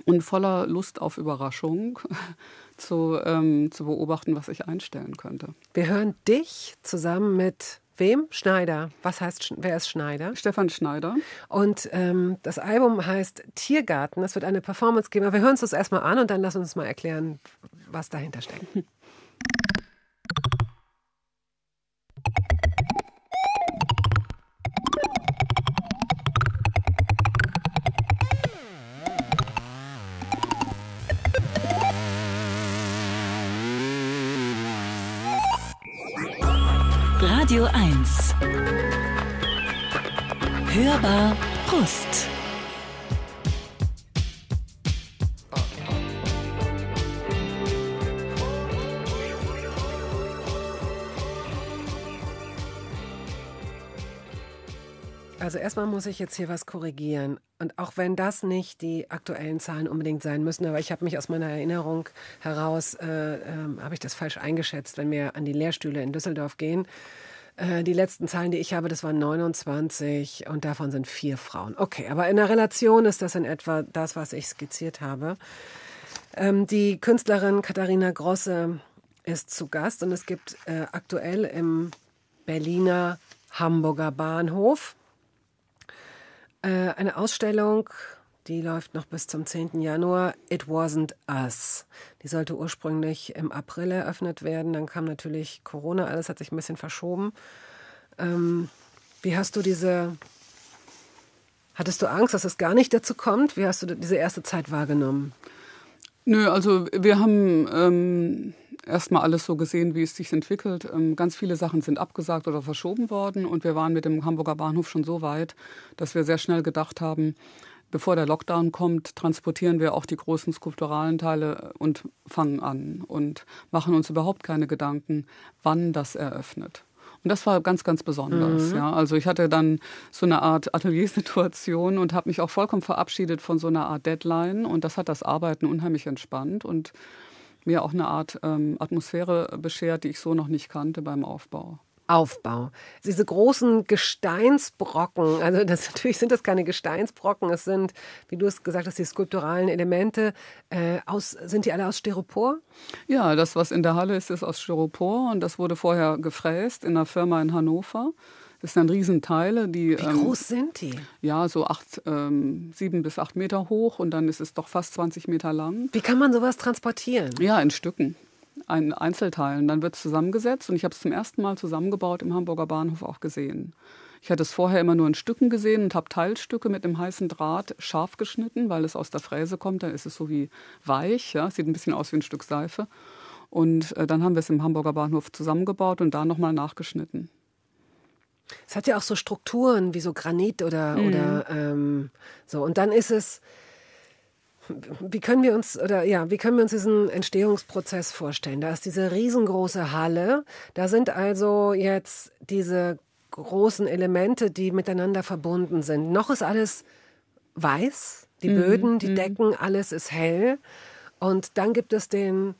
Speaker 3: und voller Lust auf Überraschung zu, ähm, zu beobachten, was ich einstellen könnte. Wir hören dich
Speaker 2: zusammen mit Wem? Schneider. Was heißt, wer ist Schneider? Stefan Schneider. Und ähm, das Album heißt Tiergarten. Es wird eine Performance geben. Aber wir hören es uns erstmal an und dann lass uns mal erklären, was dahinter steckt.
Speaker 1: Radio 1. Hörbar Brust.
Speaker 2: Also erstmal muss ich jetzt hier was korrigieren. Und auch wenn das nicht die aktuellen Zahlen unbedingt sein müssen, aber ich habe mich aus meiner Erinnerung heraus, äh, äh, habe ich das falsch eingeschätzt, wenn wir an die Lehrstühle in Düsseldorf gehen. Äh, die letzten Zahlen, die ich habe, das waren 29 und davon sind vier Frauen. Okay, aber in der Relation ist das in etwa das, was ich skizziert habe. Ähm, die Künstlerin Katharina Grosse ist zu Gast und es gibt äh, aktuell im Berliner Hamburger Bahnhof äh, eine Ausstellung die läuft noch bis zum 10. Januar. It Wasn't Us. Die sollte ursprünglich im April eröffnet werden. Dann kam natürlich Corona, alles hat sich ein bisschen verschoben. Ähm, wie hast du diese.
Speaker 3: Hattest du Angst, dass es gar nicht dazu kommt? Wie hast du diese erste Zeit wahrgenommen? Nö, also wir haben ähm, erstmal alles so gesehen, wie es sich entwickelt. Ähm, ganz viele Sachen sind abgesagt oder verschoben worden und wir waren mit dem Hamburger Bahnhof schon so weit, dass wir sehr schnell gedacht haben, bevor der Lockdown kommt, transportieren wir auch die großen skulpturalen Teile und fangen an und machen uns überhaupt keine Gedanken, wann das eröffnet. Und das war ganz, ganz besonders. Mhm. Ja. Also ich hatte dann so eine Art Ateliersituation und habe mich auch vollkommen verabschiedet von so einer Art Deadline. Und das hat das Arbeiten unheimlich entspannt und mir auch eine Art ähm, Atmosphäre beschert, die ich so noch nicht kannte beim Aufbau. Aufbau. Diese großen Gesteinsbrocken, also das, natürlich sind das keine
Speaker 2: Gesteinsbrocken, es sind, wie du es gesagt hast, die skulpturalen Elemente. Äh, aus, sind die alle aus Styropor?
Speaker 3: Ja, das, was in der Halle ist, ist aus Styropor und das wurde vorher gefräst in einer Firma in Hannover. Das sind dann Riesenteile, die. Wie ähm, groß sind die? Ja, so acht, ähm, sieben bis acht Meter hoch und dann ist es doch fast 20 Meter lang. Wie kann man sowas transportieren? Ja, in Stücken in Einzelteilen. Dann wird es zusammengesetzt und ich habe es zum ersten Mal zusammengebaut im Hamburger Bahnhof auch gesehen. Ich hatte es vorher immer nur in Stücken gesehen und habe Teilstücke mit dem heißen Draht scharf geschnitten, weil es aus der Fräse kommt. Dann ist es so wie weich, ja? sieht ein bisschen aus wie ein Stück Seife. Und äh, dann haben wir es im Hamburger Bahnhof zusammengebaut und da nochmal nachgeschnitten.
Speaker 2: Es hat ja auch so Strukturen wie so Granit oder, mhm. oder ähm, so. Und dann ist es wie können wir uns oder ja, wie können wir uns diesen Entstehungsprozess vorstellen? Da ist diese riesengroße Halle, da sind also jetzt diese großen Elemente, die miteinander verbunden sind. Noch ist alles weiß, die mhm, Böden, die mhm. Decken, alles ist hell. Und dann gibt es den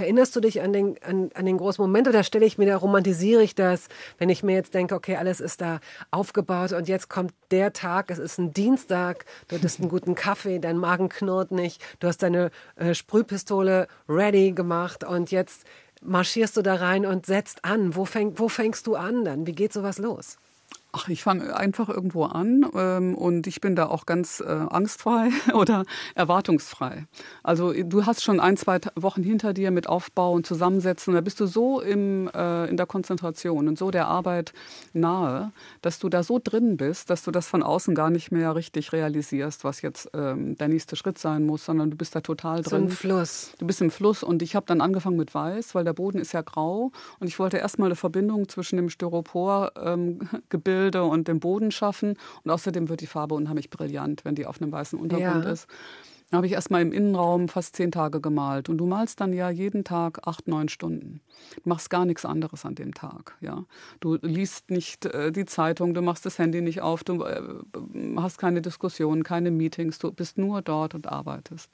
Speaker 2: Erinnerst du dich an den, an, an den großen Moment oder stelle ich mir da, romantisiere ich das, wenn ich mir jetzt denke, okay, alles ist da aufgebaut und jetzt kommt der Tag, es ist ein Dienstag, du hattest einen guten Kaffee, dein Magen knurrt nicht, du hast deine äh, Sprühpistole ready gemacht und jetzt marschierst du da rein und setzt an. Wo, fäng, wo
Speaker 3: fängst du an dann? Wie geht sowas los? Ach, ich fange einfach irgendwo an ähm, und ich bin da auch ganz äh, angstfrei oder erwartungsfrei. Also du hast schon ein, zwei Wochen hinter dir mit Aufbau und Zusammensetzen. Da bist du so im, äh, in der Konzentration und so der Arbeit nahe, dass du da so drin bist, dass du das von außen gar nicht mehr richtig realisierst, was jetzt ähm, der nächste Schritt sein muss, sondern du bist da total drin. So Im Fluss. Du bist im Fluss und ich habe dann angefangen mit Weiß, weil der Boden ist ja grau und ich wollte erstmal eine Verbindung zwischen dem Styropor ähm, gebildet Schilde und den Boden schaffen. Und außerdem wird die Farbe unheimlich brillant, wenn die auf einem weißen Untergrund ja. ist. Da habe ich erstmal im Innenraum fast zehn Tage gemalt. Und du malst dann ja jeden Tag acht, neun Stunden. Du machst gar nichts anderes an dem Tag. Ja? Du liest nicht äh, die Zeitung, du machst das Handy nicht auf, du äh, hast keine Diskussionen, keine Meetings, du bist nur dort und arbeitest.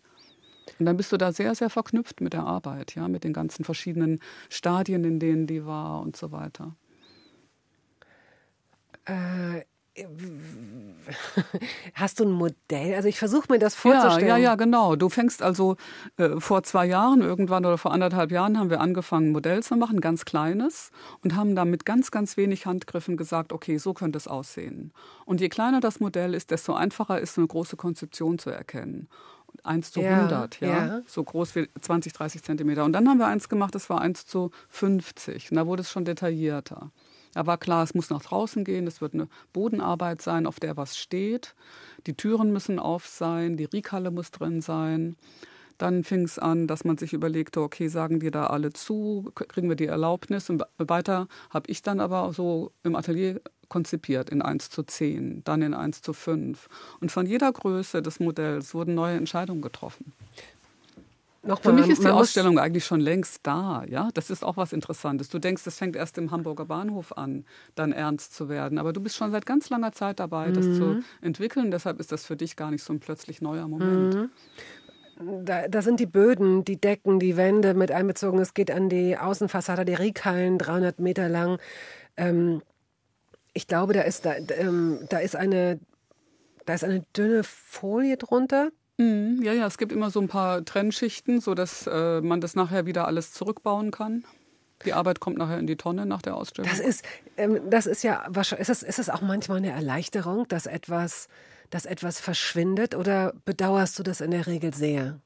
Speaker 3: Und dann bist du da sehr, sehr verknüpft mit der Arbeit, ja, mit den ganzen verschiedenen Stadien, in denen die war und so weiter. Äh,
Speaker 2: hast du ein Modell? Also ich versuche mir das vorzustellen. Ja, ja, ja,
Speaker 3: genau. Du fängst also äh, vor zwei Jahren irgendwann oder vor anderthalb Jahren haben wir angefangen, ein Modell zu machen, ganz kleines, und haben dann mit ganz, ganz wenig Handgriffen gesagt, okay, so könnte es aussehen. Und je kleiner das Modell ist, desto einfacher ist eine große Konzeption zu erkennen. 1 zu ja, 100, ja? ja? So groß wie 20, 30 Zentimeter. Und dann haben wir eins gemacht, das war 1 zu 50. Und da wurde es schon detaillierter. Da war klar, es muss nach draußen gehen, es wird eine Bodenarbeit sein, auf der was steht. Die Türen müssen auf sein, die Riekhalle muss drin sein. Dann fing es an, dass man sich überlegte, okay, sagen wir da alle zu, kriegen wir die Erlaubnis und weiter habe ich dann aber so im Atelier konzipiert in 1 zu 10, dann in 1 zu 5. Und von jeder Größe des Modells wurden neue Entscheidungen getroffen.
Speaker 1: Nochmal, Für mich ist die Ausstellung
Speaker 3: eigentlich schon längst da. Ja? Das ist auch was Interessantes. Du denkst, es fängt erst im Hamburger Bahnhof an, dann ernst zu werden. Aber du bist schon seit ganz langer Zeit dabei, mhm. das zu mhm. entwickeln. Deshalb ist das für dich gar nicht so ein plötzlich neuer Moment.
Speaker 2: Mhm. Da, da, sind die Böden, die Decken, die Wände mit einbezogen. Es geht an die Außenfassade der Riekhallen, 300 Meter lang. Ähm, ich glaube, da ist, da, ähm, da, ist eine, da ist eine dünne Folie drunter,
Speaker 3: Mhm, ja, ja, es gibt immer so ein paar Trennschichten, sodass äh, man das nachher wieder alles zurückbauen kann. Die Arbeit kommt nachher in die Tonne nach der Ausstellung. Das
Speaker 2: ist, ähm, das ist ja wahrscheinlich, ist es ist das auch manchmal eine Erleichterung, dass etwas, dass etwas verschwindet oder bedauerst du das in der Regel sehr?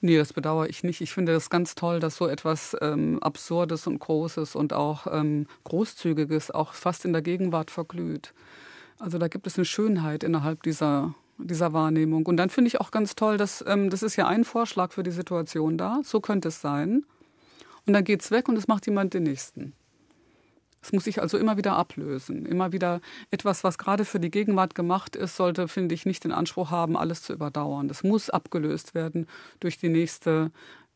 Speaker 3: Nee, das bedauere ich nicht. Ich finde das ganz toll, dass so etwas ähm, Absurdes und Großes und auch ähm, Großzügiges auch fast in der Gegenwart verglüht. Also da gibt es eine Schönheit innerhalb dieser dieser Wahrnehmung. Und dann finde ich auch ganz toll, dass ähm, das ist ja ein Vorschlag für die Situation da, so könnte es sein. Und dann geht es weg und es macht jemand den nächsten. Es muss sich also immer wieder ablösen. Immer wieder etwas, was gerade für die Gegenwart gemacht ist, sollte, finde ich, nicht den Anspruch haben, alles zu überdauern. Das muss abgelöst werden durch die nächste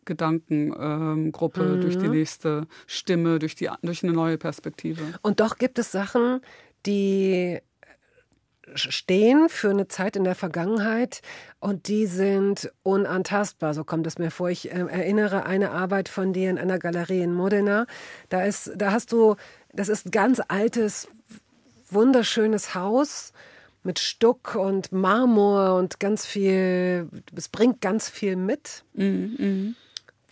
Speaker 3: Gedankengruppe, mhm. durch die nächste Stimme, durch, die, durch eine neue Perspektive.
Speaker 2: Und doch gibt es Sachen, die stehen für eine Zeit in der Vergangenheit und die sind unantastbar. So kommt es mir vor. Ich äh, erinnere eine Arbeit von dir in einer Galerie in Modena. Da ist, da hast du, das ist ein ganz altes, wunderschönes Haus mit Stuck und Marmor und ganz viel. Es bringt ganz viel mit. Mm -hmm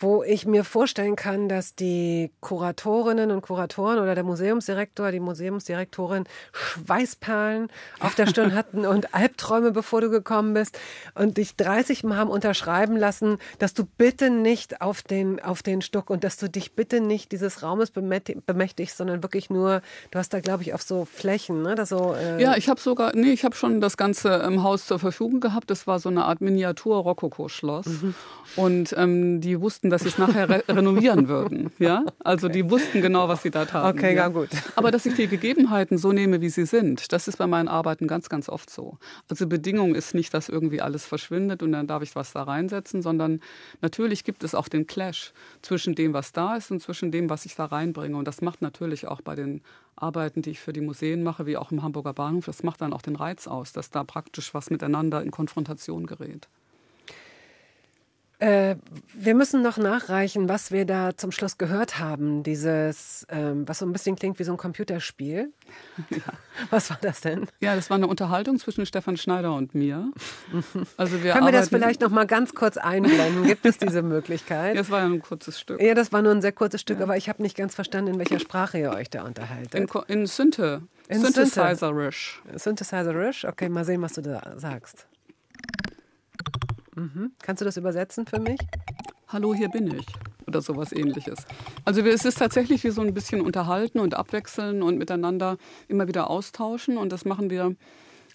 Speaker 2: wo ich mir vorstellen kann, dass die Kuratorinnen und Kuratoren oder der Museumsdirektor, die Museumsdirektorin Schweißperlen auf der Stirn hatten und Albträume, bevor du gekommen bist und dich 30 Mal haben unterschreiben lassen, dass du bitte nicht auf den, auf den Stuck und dass du dich bitte nicht dieses Raumes bemächtigst, sondern wirklich nur, du hast da, glaube ich, auf so Flächen, ne? Das so, äh ja, ich
Speaker 3: habe sogar, nee, ich habe schon das Ganze im Haus zur Verfügung gehabt. Das war so eine Art Miniatur-Rokoko-Schloss. Mhm. Und ähm, die wussten dass sie es nachher re renovieren würden. Ja? Also okay. die wussten genau, was sie da taten. Okay, ja. gut. Aber dass ich die Gegebenheiten so nehme, wie sie sind, das ist bei meinen Arbeiten ganz, ganz oft so. Also Bedingung ist nicht, dass irgendwie alles verschwindet und dann darf ich was da reinsetzen, sondern natürlich gibt es auch den Clash zwischen dem, was da ist und zwischen dem, was ich da reinbringe. Und das macht natürlich auch bei den Arbeiten, die ich für die Museen mache, wie auch im Hamburger Bahnhof, das macht dann auch den Reiz aus, dass da praktisch was miteinander in Konfrontation gerät. Äh, wir müssen
Speaker 2: noch nachreichen, was wir da zum Schluss gehört haben. Dieses, ähm, was so ein bisschen klingt wie so ein
Speaker 3: Computerspiel. Ja. Was war das denn? Ja, das war eine Unterhaltung zwischen Stefan Schneider und mir. Also wir Können wir das vielleicht noch mal ganz kurz einblenden? Gibt es diese Möglichkeit?
Speaker 2: Ja, das war ja ein kurzes Stück. Ja, das war nur ein sehr kurzes Stück, ja. aber ich habe nicht ganz verstanden, in welcher Sprache ihr euch da unterhaltet. In, in Synte. In Synthesizerisch. Synthesizerisch. Okay, mal sehen, was du da
Speaker 3: sagst. Mhm. Kannst du das übersetzen für mich? Hallo, hier bin ich oder sowas ähnliches. Also es ist tatsächlich wie so ein bisschen unterhalten und abwechseln und miteinander immer wieder austauschen und das machen wir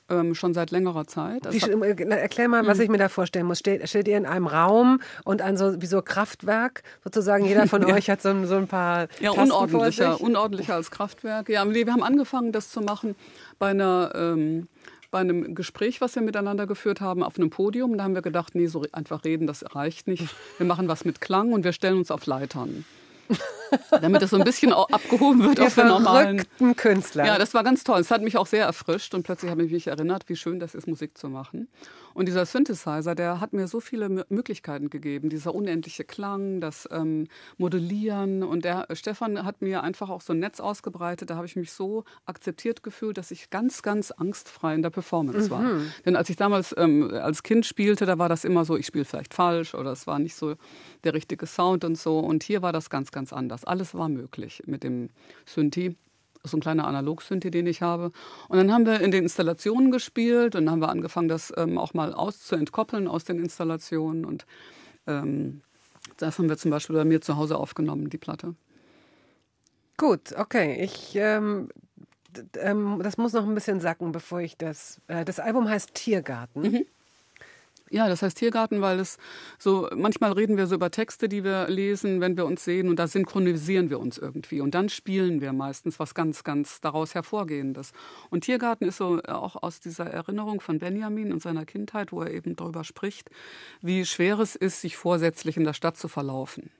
Speaker 3: ähm, schon seit längerer Zeit. Wie,
Speaker 2: äh, erklär mal, was mhm. ich mir da vorstellen muss. Steht, steht ihr in einem Raum und an so wie so Kraftwerk sozusagen? Jeder von euch hat so, so ein paar
Speaker 3: ja Tasten unordentlicher, unordentlicher als Kraftwerk. Ja, wir haben angefangen, das zu machen bei einer ähm, bei einem Gespräch, was wir miteinander geführt haben, auf einem Podium. Da haben wir gedacht, nee, so einfach reden, das reicht nicht. Wir machen was mit Klang und wir stellen uns auf Leitern. Damit das so ein bisschen abgehoben wird auf den normalen. Künstler. Ja, das war ganz toll. Es hat mich auch sehr erfrischt und plötzlich habe ich mich erinnert, wie schön das ist, Musik zu machen. Und dieser Synthesizer, der hat mir so viele Möglichkeiten gegeben. Dieser unendliche Klang, das ähm, Modellieren. Und der äh, Stefan hat mir einfach auch so ein Netz ausgebreitet. Da habe ich mich so akzeptiert gefühlt, dass ich ganz, ganz angstfrei in der Performance mhm. war. Denn als ich damals ähm, als Kind spielte, da war das immer so, ich spiele vielleicht falsch oder es war nicht so der richtige Sound und so. Und hier war das ganz, ganz anders das. Alles war möglich mit dem Synthi Das ist ein kleiner Analog-Synthi, den ich habe. Und dann haben wir in den Installationen gespielt und dann haben wir angefangen, das ähm, auch mal auszuentkoppeln aus den Installationen. Und ähm, das haben wir zum Beispiel bei mir zu Hause aufgenommen, die Platte. Gut, okay. Ich, ähm, ähm das muss noch ein bisschen sacken, bevor ich das. Äh, das Album heißt Tiergarten. Mhm. Ja, das heißt Tiergarten, weil es so, manchmal reden wir so über Texte, die wir lesen, wenn wir uns sehen und da synchronisieren wir uns irgendwie und dann spielen wir meistens was ganz, ganz daraus hervorgehendes. Und Tiergarten ist so äh, auch aus dieser Erinnerung von Benjamin und seiner Kindheit, wo er eben darüber spricht, wie schwer es ist, sich vorsätzlich in der Stadt zu verlaufen.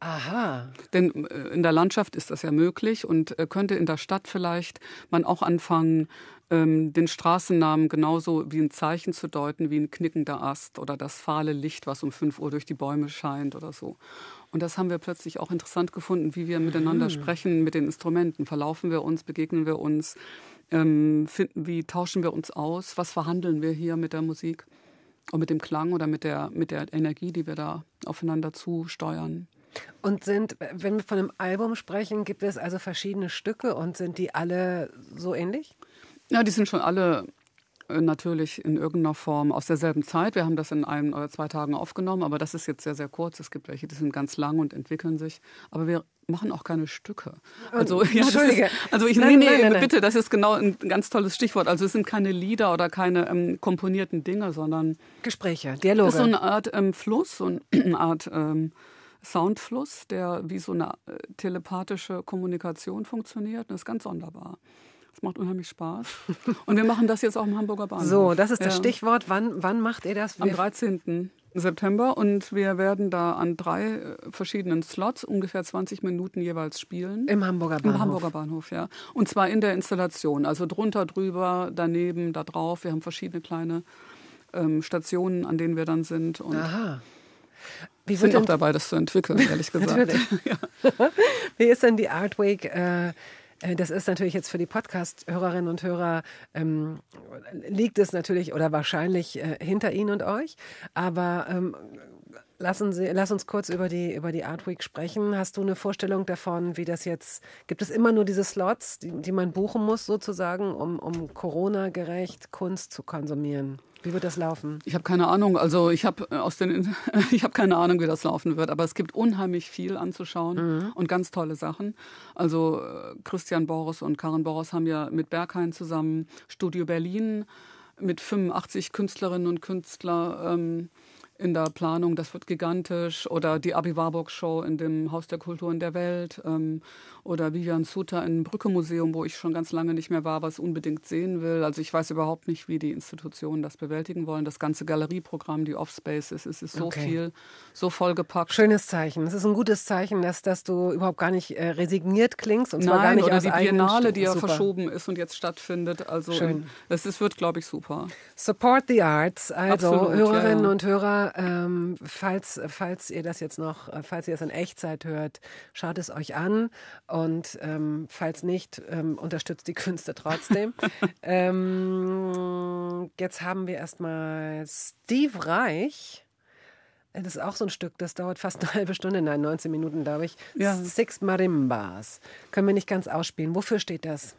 Speaker 3: Aha. Denn äh, in der Landschaft ist das ja möglich und äh, könnte in der Stadt vielleicht man auch anfangen, ähm, den Straßennamen genauso wie ein Zeichen zu deuten, wie ein knickender Ast oder das fahle Licht, was um 5 Uhr durch die Bäume scheint oder so. Und das haben wir plötzlich auch interessant gefunden, wie wir miteinander mhm. sprechen mit den Instrumenten. Verlaufen wir uns, begegnen wir uns, ähm, finden, wie tauschen wir uns aus, was verhandeln wir hier mit der Musik und mit dem Klang oder mit der, mit der Energie, die wir da aufeinander zusteuern.
Speaker 2: Und sind, wenn wir von einem Album sprechen, gibt es also verschiedene Stücke und sind die alle so ähnlich?
Speaker 3: Ja, die sind schon alle äh, natürlich in irgendeiner Form aus derselben Zeit. Wir haben das in ein oder zwei Tagen aufgenommen, aber das ist jetzt sehr, sehr kurz. Es gibt welche, die sind ganz lang und entwickeln sich. Aber wir machen auch keine Stücke. Oh, also, ja, Entschuldige. Ist, also ich, nein, nee, nee, bitte, das ist genau ein ganz tolles Stichwort. Also es sind keine Lieder oder keine ähm, komponierten Dinge, sondern Gespräche, Dialoge. Das ist so eine Art ähm, Fluss, so eine Art ähm, Soundfluss, der wie so eine äh, telepathische Kommunikation funktioniert. das ist ganz sonderbar. Es macht unheimlich Spaß. Und wir machen das jetzt auch im Hamburger Bahnhof. So, das ist das ja. Stichwort. Wann, wann macht ihr das? Am 13. September und wir werden da an drei äh, verschiedenen Slots ungefähr 20 Minuten jeweils spielen. Im Hamburger Bahnhof. Im Hamburger Bahnhof, ja. Und zwar in der Installation, also drunter, drüber, daneben, da drauf. Wir haben verschiedene kleine ähm, Stationen, an denen wir dann sind. Und Aha. Wir sind auch dabei, das zu entwickeln, ehrlich gesagt. Natürlich. ja. Wie ist denn die Artwake?
Speaker 2: Äh äh, das ist natürlich jetzt für die Podcast-Hörerinnen und Hörer, ähm, liegt es natürlich oder wahrscheinlich äh, hinter Ihnen und euch. Aber ähm, lassen Sie, lass uns kurz über die, über die Art Week sprechen. Hast du eine Vorstellung davon, wie das jetzt, gibt es immer nur diese Slots, die, die man buchen muss sozusagen, um, um Corona-gerecht Kunst zu konsumieren? Wie wird das laufen?
Speaker 3: Ich habe keine Ahnung. Also ich habe äh, aus den, ich habe keine Ahnung, wie das laufen wird. Aber es gibt unheimlich viel anzuschauen mhm. und ganz tolle Sachen. Also äh, Christian Boris und Karen Boris haben ja mit Berghain zusammen Studio Berlin mit 85 Künstlerinnen und Künstlern. Ähm, in der Planung, das wird gigantisch. Oder die Abi Warburg Show in dem Haus der Kulturen der Welt. Ähm, oder Vivian Suter im Brücke-Museum, wo ich schon ganz lange nicht mehr war, was unbedingt sehen will. Also ich weiß überhaupt nicht, wie die Institutionen das bewältigen wollen. Das ganze Galerieprogramm, die Offspace ist, es ist so okay. viel, so vollgepackt. Schönes Zeichen. Es
Speaker 2: ist ein gutes Zeichen, dass, dass du überhaupt gar nicht äh, resigniert klingst und zwar Nein, gar nicht oder aus die Biennale, die ja super. verschoben
Speaker 3: ist und jetzt stattfindet. Also Schön. es ist, wird, glaube ich, super.
Speaker 2: Support the Arts. Also Absolut, Hörerinnen ja. und Hörer, ähm, falls, falls ihr das jetzt noch, äh, falls ihr das in Echtzeit hört, schaut es euch an und ähm, falls nicht, ähm, unterstützt die Künste trotzdem. ähm, jetzt haben wir erstmal Steve Reich. Das ist auch so ein Stück, das dauert fast eine halbe Stunde, nein, 19 Minuten, glaube ich. Ja. Six Marimbas. Können wir nicht ganz ausspielen. Wofür steht das?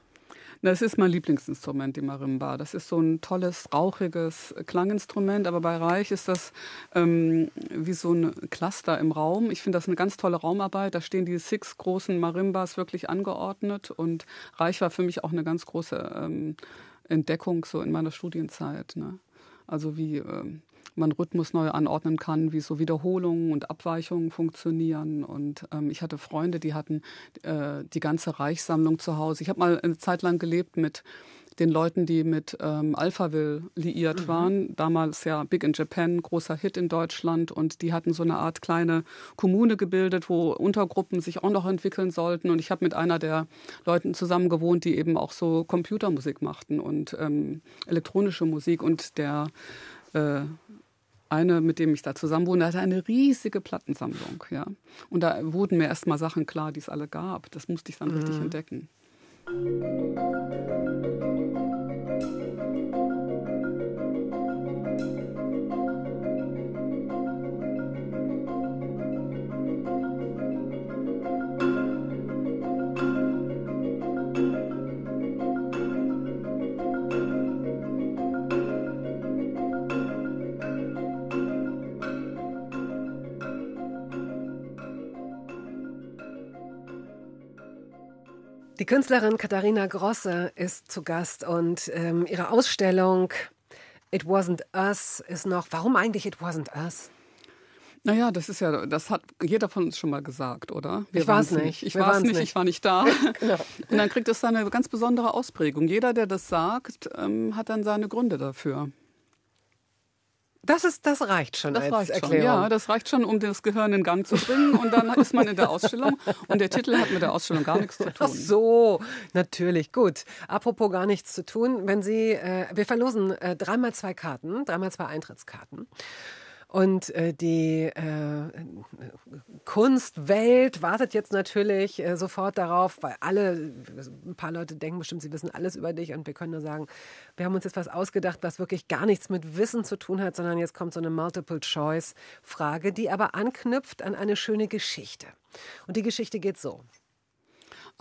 Speaker 3: Das ist mein Lieblingsinstrument, die Marimba. Das ist so ein tolles, rauchiges Klanginstrument, aber bei Reich ist das ähm, wie so ein Cluster im Raum. Ich finde das eine ganz tolle Raumarbeit. Da stehen die six großen Marimbas wirklich angeordnet und Reich war für mich auch eine ganz große ähm, Entdeckung so in meiner Studienzeit. Ne? Also wie ähm, man Rhythmus neu anordnen kann, wie so Wiederholungen und Abweichungen funktionieren. Und ähm, ich hatte Freunde, die hatten äh, die ganze Reichssammlung zu Hause. Ich habe mal eine Zeit lang gelebt mit den Leuten, die mit ähm, Alphaville liiert mhm. waren. Damals ja Big in Japan, großer Hit in Deutschland. Und die hatten so eine Art kleine Kommune gebildet, wo Untergruppen sich auch noch entwickeln sollten. Und ich habe mit einer der Leuten zusammen gewohnt, die eben auch so Computermusik machten und ähm, elektronische Musik. Und der äh, eine, mit dem ich da zusammen wohne, hatte eine riesige Plattensammlung. Ja. Und da wurden mir erstmal Sachen klar, die es alle gab. Das musste ich dann mhm. richtig entdecken.
Speaker 2: Die Künstlerin Katharina Grosse ist zu Gast und ähm, ihre Ausstellung It Wasn't Us ist noch. Warum eigentlich It Wasn't Us?
Speaker 3: Naja, das ist ja, das hat jeder von uns schon mal gesagt, oder? Wir ich war es nicht. Ich war es nicht, nicht, ich war nicht da. genau. Und dann kriegt es eine ganz besondere Ausprägung. Jeder, der das sagt, ähm, hat dann seine Gründe dafür. Das, ist, das reicht schon das als reicht Erklärung. Schon. Ja, das reicht schon, um das Gehirn in Gang zu bringen. Und dann ist man in der Ausstellung. Und der Titel hat mit der Ausstellung gar nichts zu tun.
Speaker 2: Ach so, natürlich. Gut. Apropos gar nichts zu tun. Wenn Sie, äh, wir verlosen äh, dreimal zwei Karten, dreimal zwei Eintrittskarten. Und äh, die äh, Kunstwelt wartet jetzt natürlich äh, sofort darauf, weil alle, ein paar Leute denken bestimmt, sie wissen alles über dich und wir können nur sagen, wir haben uns jetzt was ausgedacht, was wirklich gar nichts mit Wissen zu tun hat, sondern jetzt kommt so eine Multiple-Choice-Frage, die aber anknüpft an eine schöne Geschichte. Und die Geschichte geht
Speaker 3: so.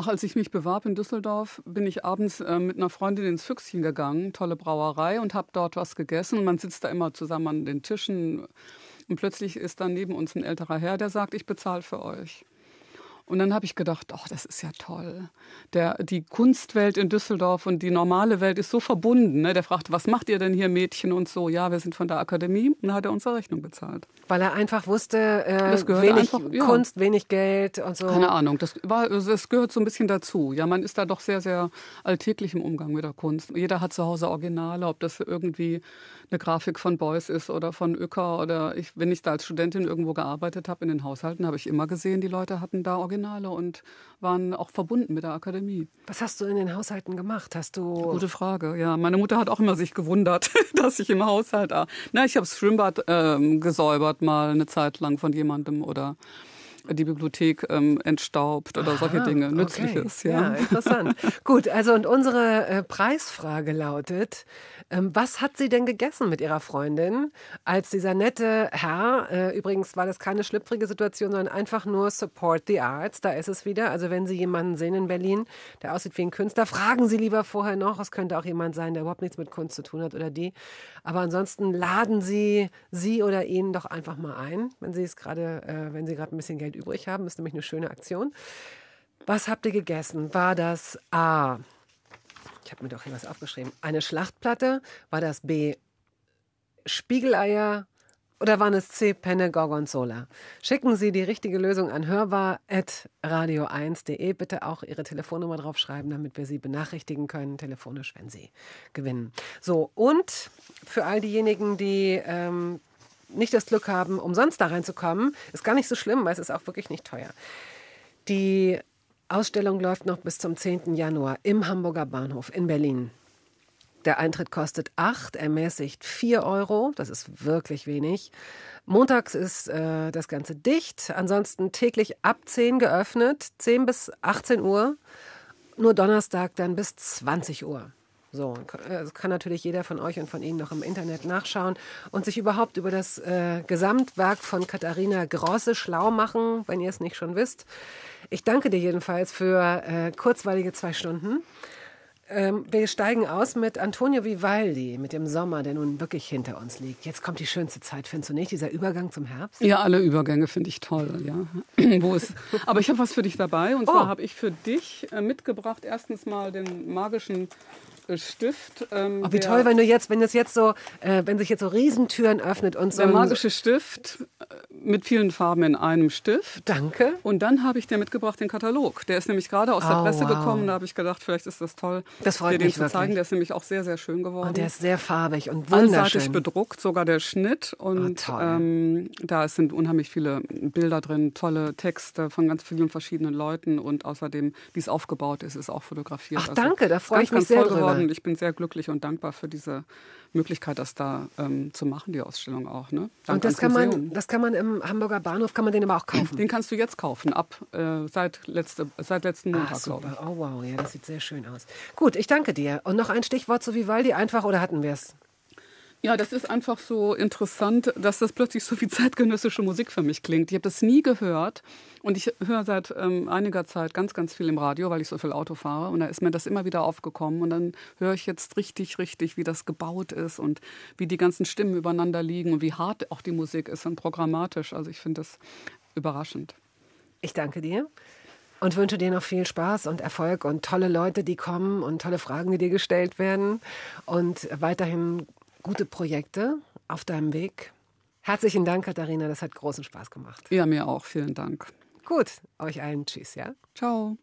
Speaker 3: Als ich mich bewarb in Düsseldorf, bin ich abends äh, mit einer Freundin ins Füchschen gegangen, tolle Brauerei, und habe dort was gegessen. Und man sitzt da immer zusammen an den Tischen. Und plötzlich ist dann neben uns ein älterer Herr, der sagt, ich bezahle für euch. Und dann habe ich gedacht, oh, das ist ja toll. Der, die Kunstwelt in Düsseldorf und die normale Welt ist so verbunden. Ne? Der fragt, was macht ihr denn hier, Mädchen und so? Ja, wir sind von der Akademie. Und dann hat er unsere Rechnung bezahlt. Weil er einfach wusste,
Speaker 2: äh, wenig einfach, ja. Kunst,
Speaker 3: wenig Geld und so. Keine Ahnung, das, war, also das gehört so ein bisschen dazu. Ja, man ist da doch sehr, sehr alltäglich im Umgang mit der Kunst. Jeder hat zu Hause Originale, ob das irgendwie eine Grafik von Beuys ist oder von Uecker oder ich, wenn ich da als Studentin irgendwo gearbeitet habe in den Haushalten, habe ich immer gesehen, die Leute hatten da Originale. Originale und waren auch verbunden mit der Akademie. Was hast du in den Haushalten gemacht? Hast du Gute Frage. Ja, meine Mutter hat auch immer sich gewundert, dass ich im Haushalt. Na, ich habe das Schwimmbad äh, gesäubert mal eine Zeit lang von jemandem oder die Bibliothek ähm, entstaubt oder Aha, solche Dinge, Nützliches. Okay. Ja. ja. interessant.
Speaker 2: Gut, also und unsere äh, Preisfrage lautet, ähm, was hat sie denn gegessen mit ihrer Freundin, als dieser nette Herr, äh, übrigens war das keine schlüpfrige Situation, sondern einfach nur Support the Arts, da ist es wieder. Also wenn Sie jemanden sehen in Berlin, der aussieht wie ein Künstler, fragen Sie lieber vorher noch, es könnte auch jemand sein, der überhaupt nichts mit Kunst zu tun hat oder die, aber ansonsten laden Sie sie oder ihn doch einfach mal ein, wenn Sie es gerade, äh, wenn Sie gerade ein bisschen Geld übrig haben, ist nämlich eine schöne Aktion. Was habt ihr gegessen? War das A? Ich habe mir doch hier was aufgeschrieben. Eine Schlachtplatte? War das B? Spiegeleier oder waren es C. Penne Gorgonzola? Schicken Sie die richtige Lösung an hörbar.radio1.de. Bitte auch Ihre Telefonnummer draufschreiben, damit wir Sie benachrichtigen können, telefonisch, wenn Sie gewinnen. So, und für all diejenigen, die. Ähm, nicht das Glück haben, umsonst da reinzukommen, ist gar nicht so schlimm, weil es ist auch wirklich nicht teuer. Die Ausstellung läuft noch bis zum 10. Januar im Hamburger Bahnhof in Berlin. Der Eintritt kostet 8, ermäßigt 4 Euro. Das ist wirklich wenig. Montags ist äh, das Ganze dicht. Ansonsten täglich ab 10 geöffnet, 10 bis 18 Uhr. Nur Donnerstag dann bis 20 Uhr. So, das äh, kann natürlich jeder von euch und von Ihnen noch im Internet nachschauen und sich überhaupt über das äh, Gesamtwerk von Katharina Grosse schlau machen, wenn ihr es nicht schon wisst. Ich danke dir jedenfalls für äh, kurzweilige zwei Stunden. Ähm, wir steigen aus mit Antonio Vivaldi, mit dem Sommer, der nun wirklich hinter uns liegt. Jetzt kommt die schönste Zeit, findest du nicht? Dieser Übergang zum Herbst? Ja, alle
Speaker 3: Übergänge finde ich toll, ja. Wo es, aber ich habe was für dich dabei. Und oh. zwar oh. habe ich für dich äh, mitgebracht, erstens mal den magischen Stift. Ähm, oh, wie der, toll, wenn du jetzt, wenn das jetzt so, äh, wenn sich jetzt so Riesentüren öffnet und so. Der magische Stift äh, mit vielen Farben in einem Stift. Danke. Und dann habe ich dir mitgebracht den Katalog. Der ist nämlich gerade aus oh, der Presse wow. gekommen. Da habe ich gedacht, vielleicht ist das toll, das freut dir den mich zu wirklich. zeigen. Der ist nämlich auch sehr, sehr schön geworden. Und der ist sehr farbig
Speaker 2: und wunderschön. Allseitig
Speaker 3: bedruckt, sogar der Schnitt. Und oh, ähm, da sind unheimlich viele Bilder drin, tolle Texte von ganz vielen verschiedenen Leuten und außerdem, wie es aufgebaut ist, ist auch fotografiert. Ach, also danke, da freue ich mich sehr drüber. Und ich bin sehr glücklich und dankbar für diese Möglichkeit, das da ähm, zu machen, die Ausstellung auch. Ne? und das kann, man,
Speaker 2: das kann man im Hamburger Bahnhof, kann man den aber auch kaufen?
Speaker 3: Den kannst du jetzt kaufen, ab äh, seit, letzte, seit letzten ah, Montag, Ach, glaube ich. Oh wow, ja, das sieht sehr schön aus.
Speaker 2: Gut, ich danke dir. Und noch ein Stichwort zu Vivaldi, einfach oder hatten wir es?
Speaker 3: Ja, das ist einfach so interessant, dass das plötzlich so viel zeitgenössische Musik für mich klingt. Ich habe das nie gehört und ich höre seit ähm, einiger Zeit ganz, ganz viel im Radio, weil ich so viel Auto fahre und da ist mir das immer wieder aufgekommen und dann höre ich jetzt richtig, richtig, wie das gebaut ist und wie die ganzen Stimmen übereinander liegen und wie hart auch die Musik ist und programmatisch. Also ich finde das überraschend. Ich danke dir und wünsche dir noch viel Spaß und
Speaker 2: Erfolg und tolle Leute, die kommen und tolle Fragen, die dir gestellt werden und weiterhin gute Projekte auf deinem Weg. Herzlichen Dank, Katharina. Das hat großen Spaß
Speaker 3: gemacht. Ja, mir auch. Vielen Dank. Gut,
Speaker 2: euch allen. Tschüss, ja? Ciao.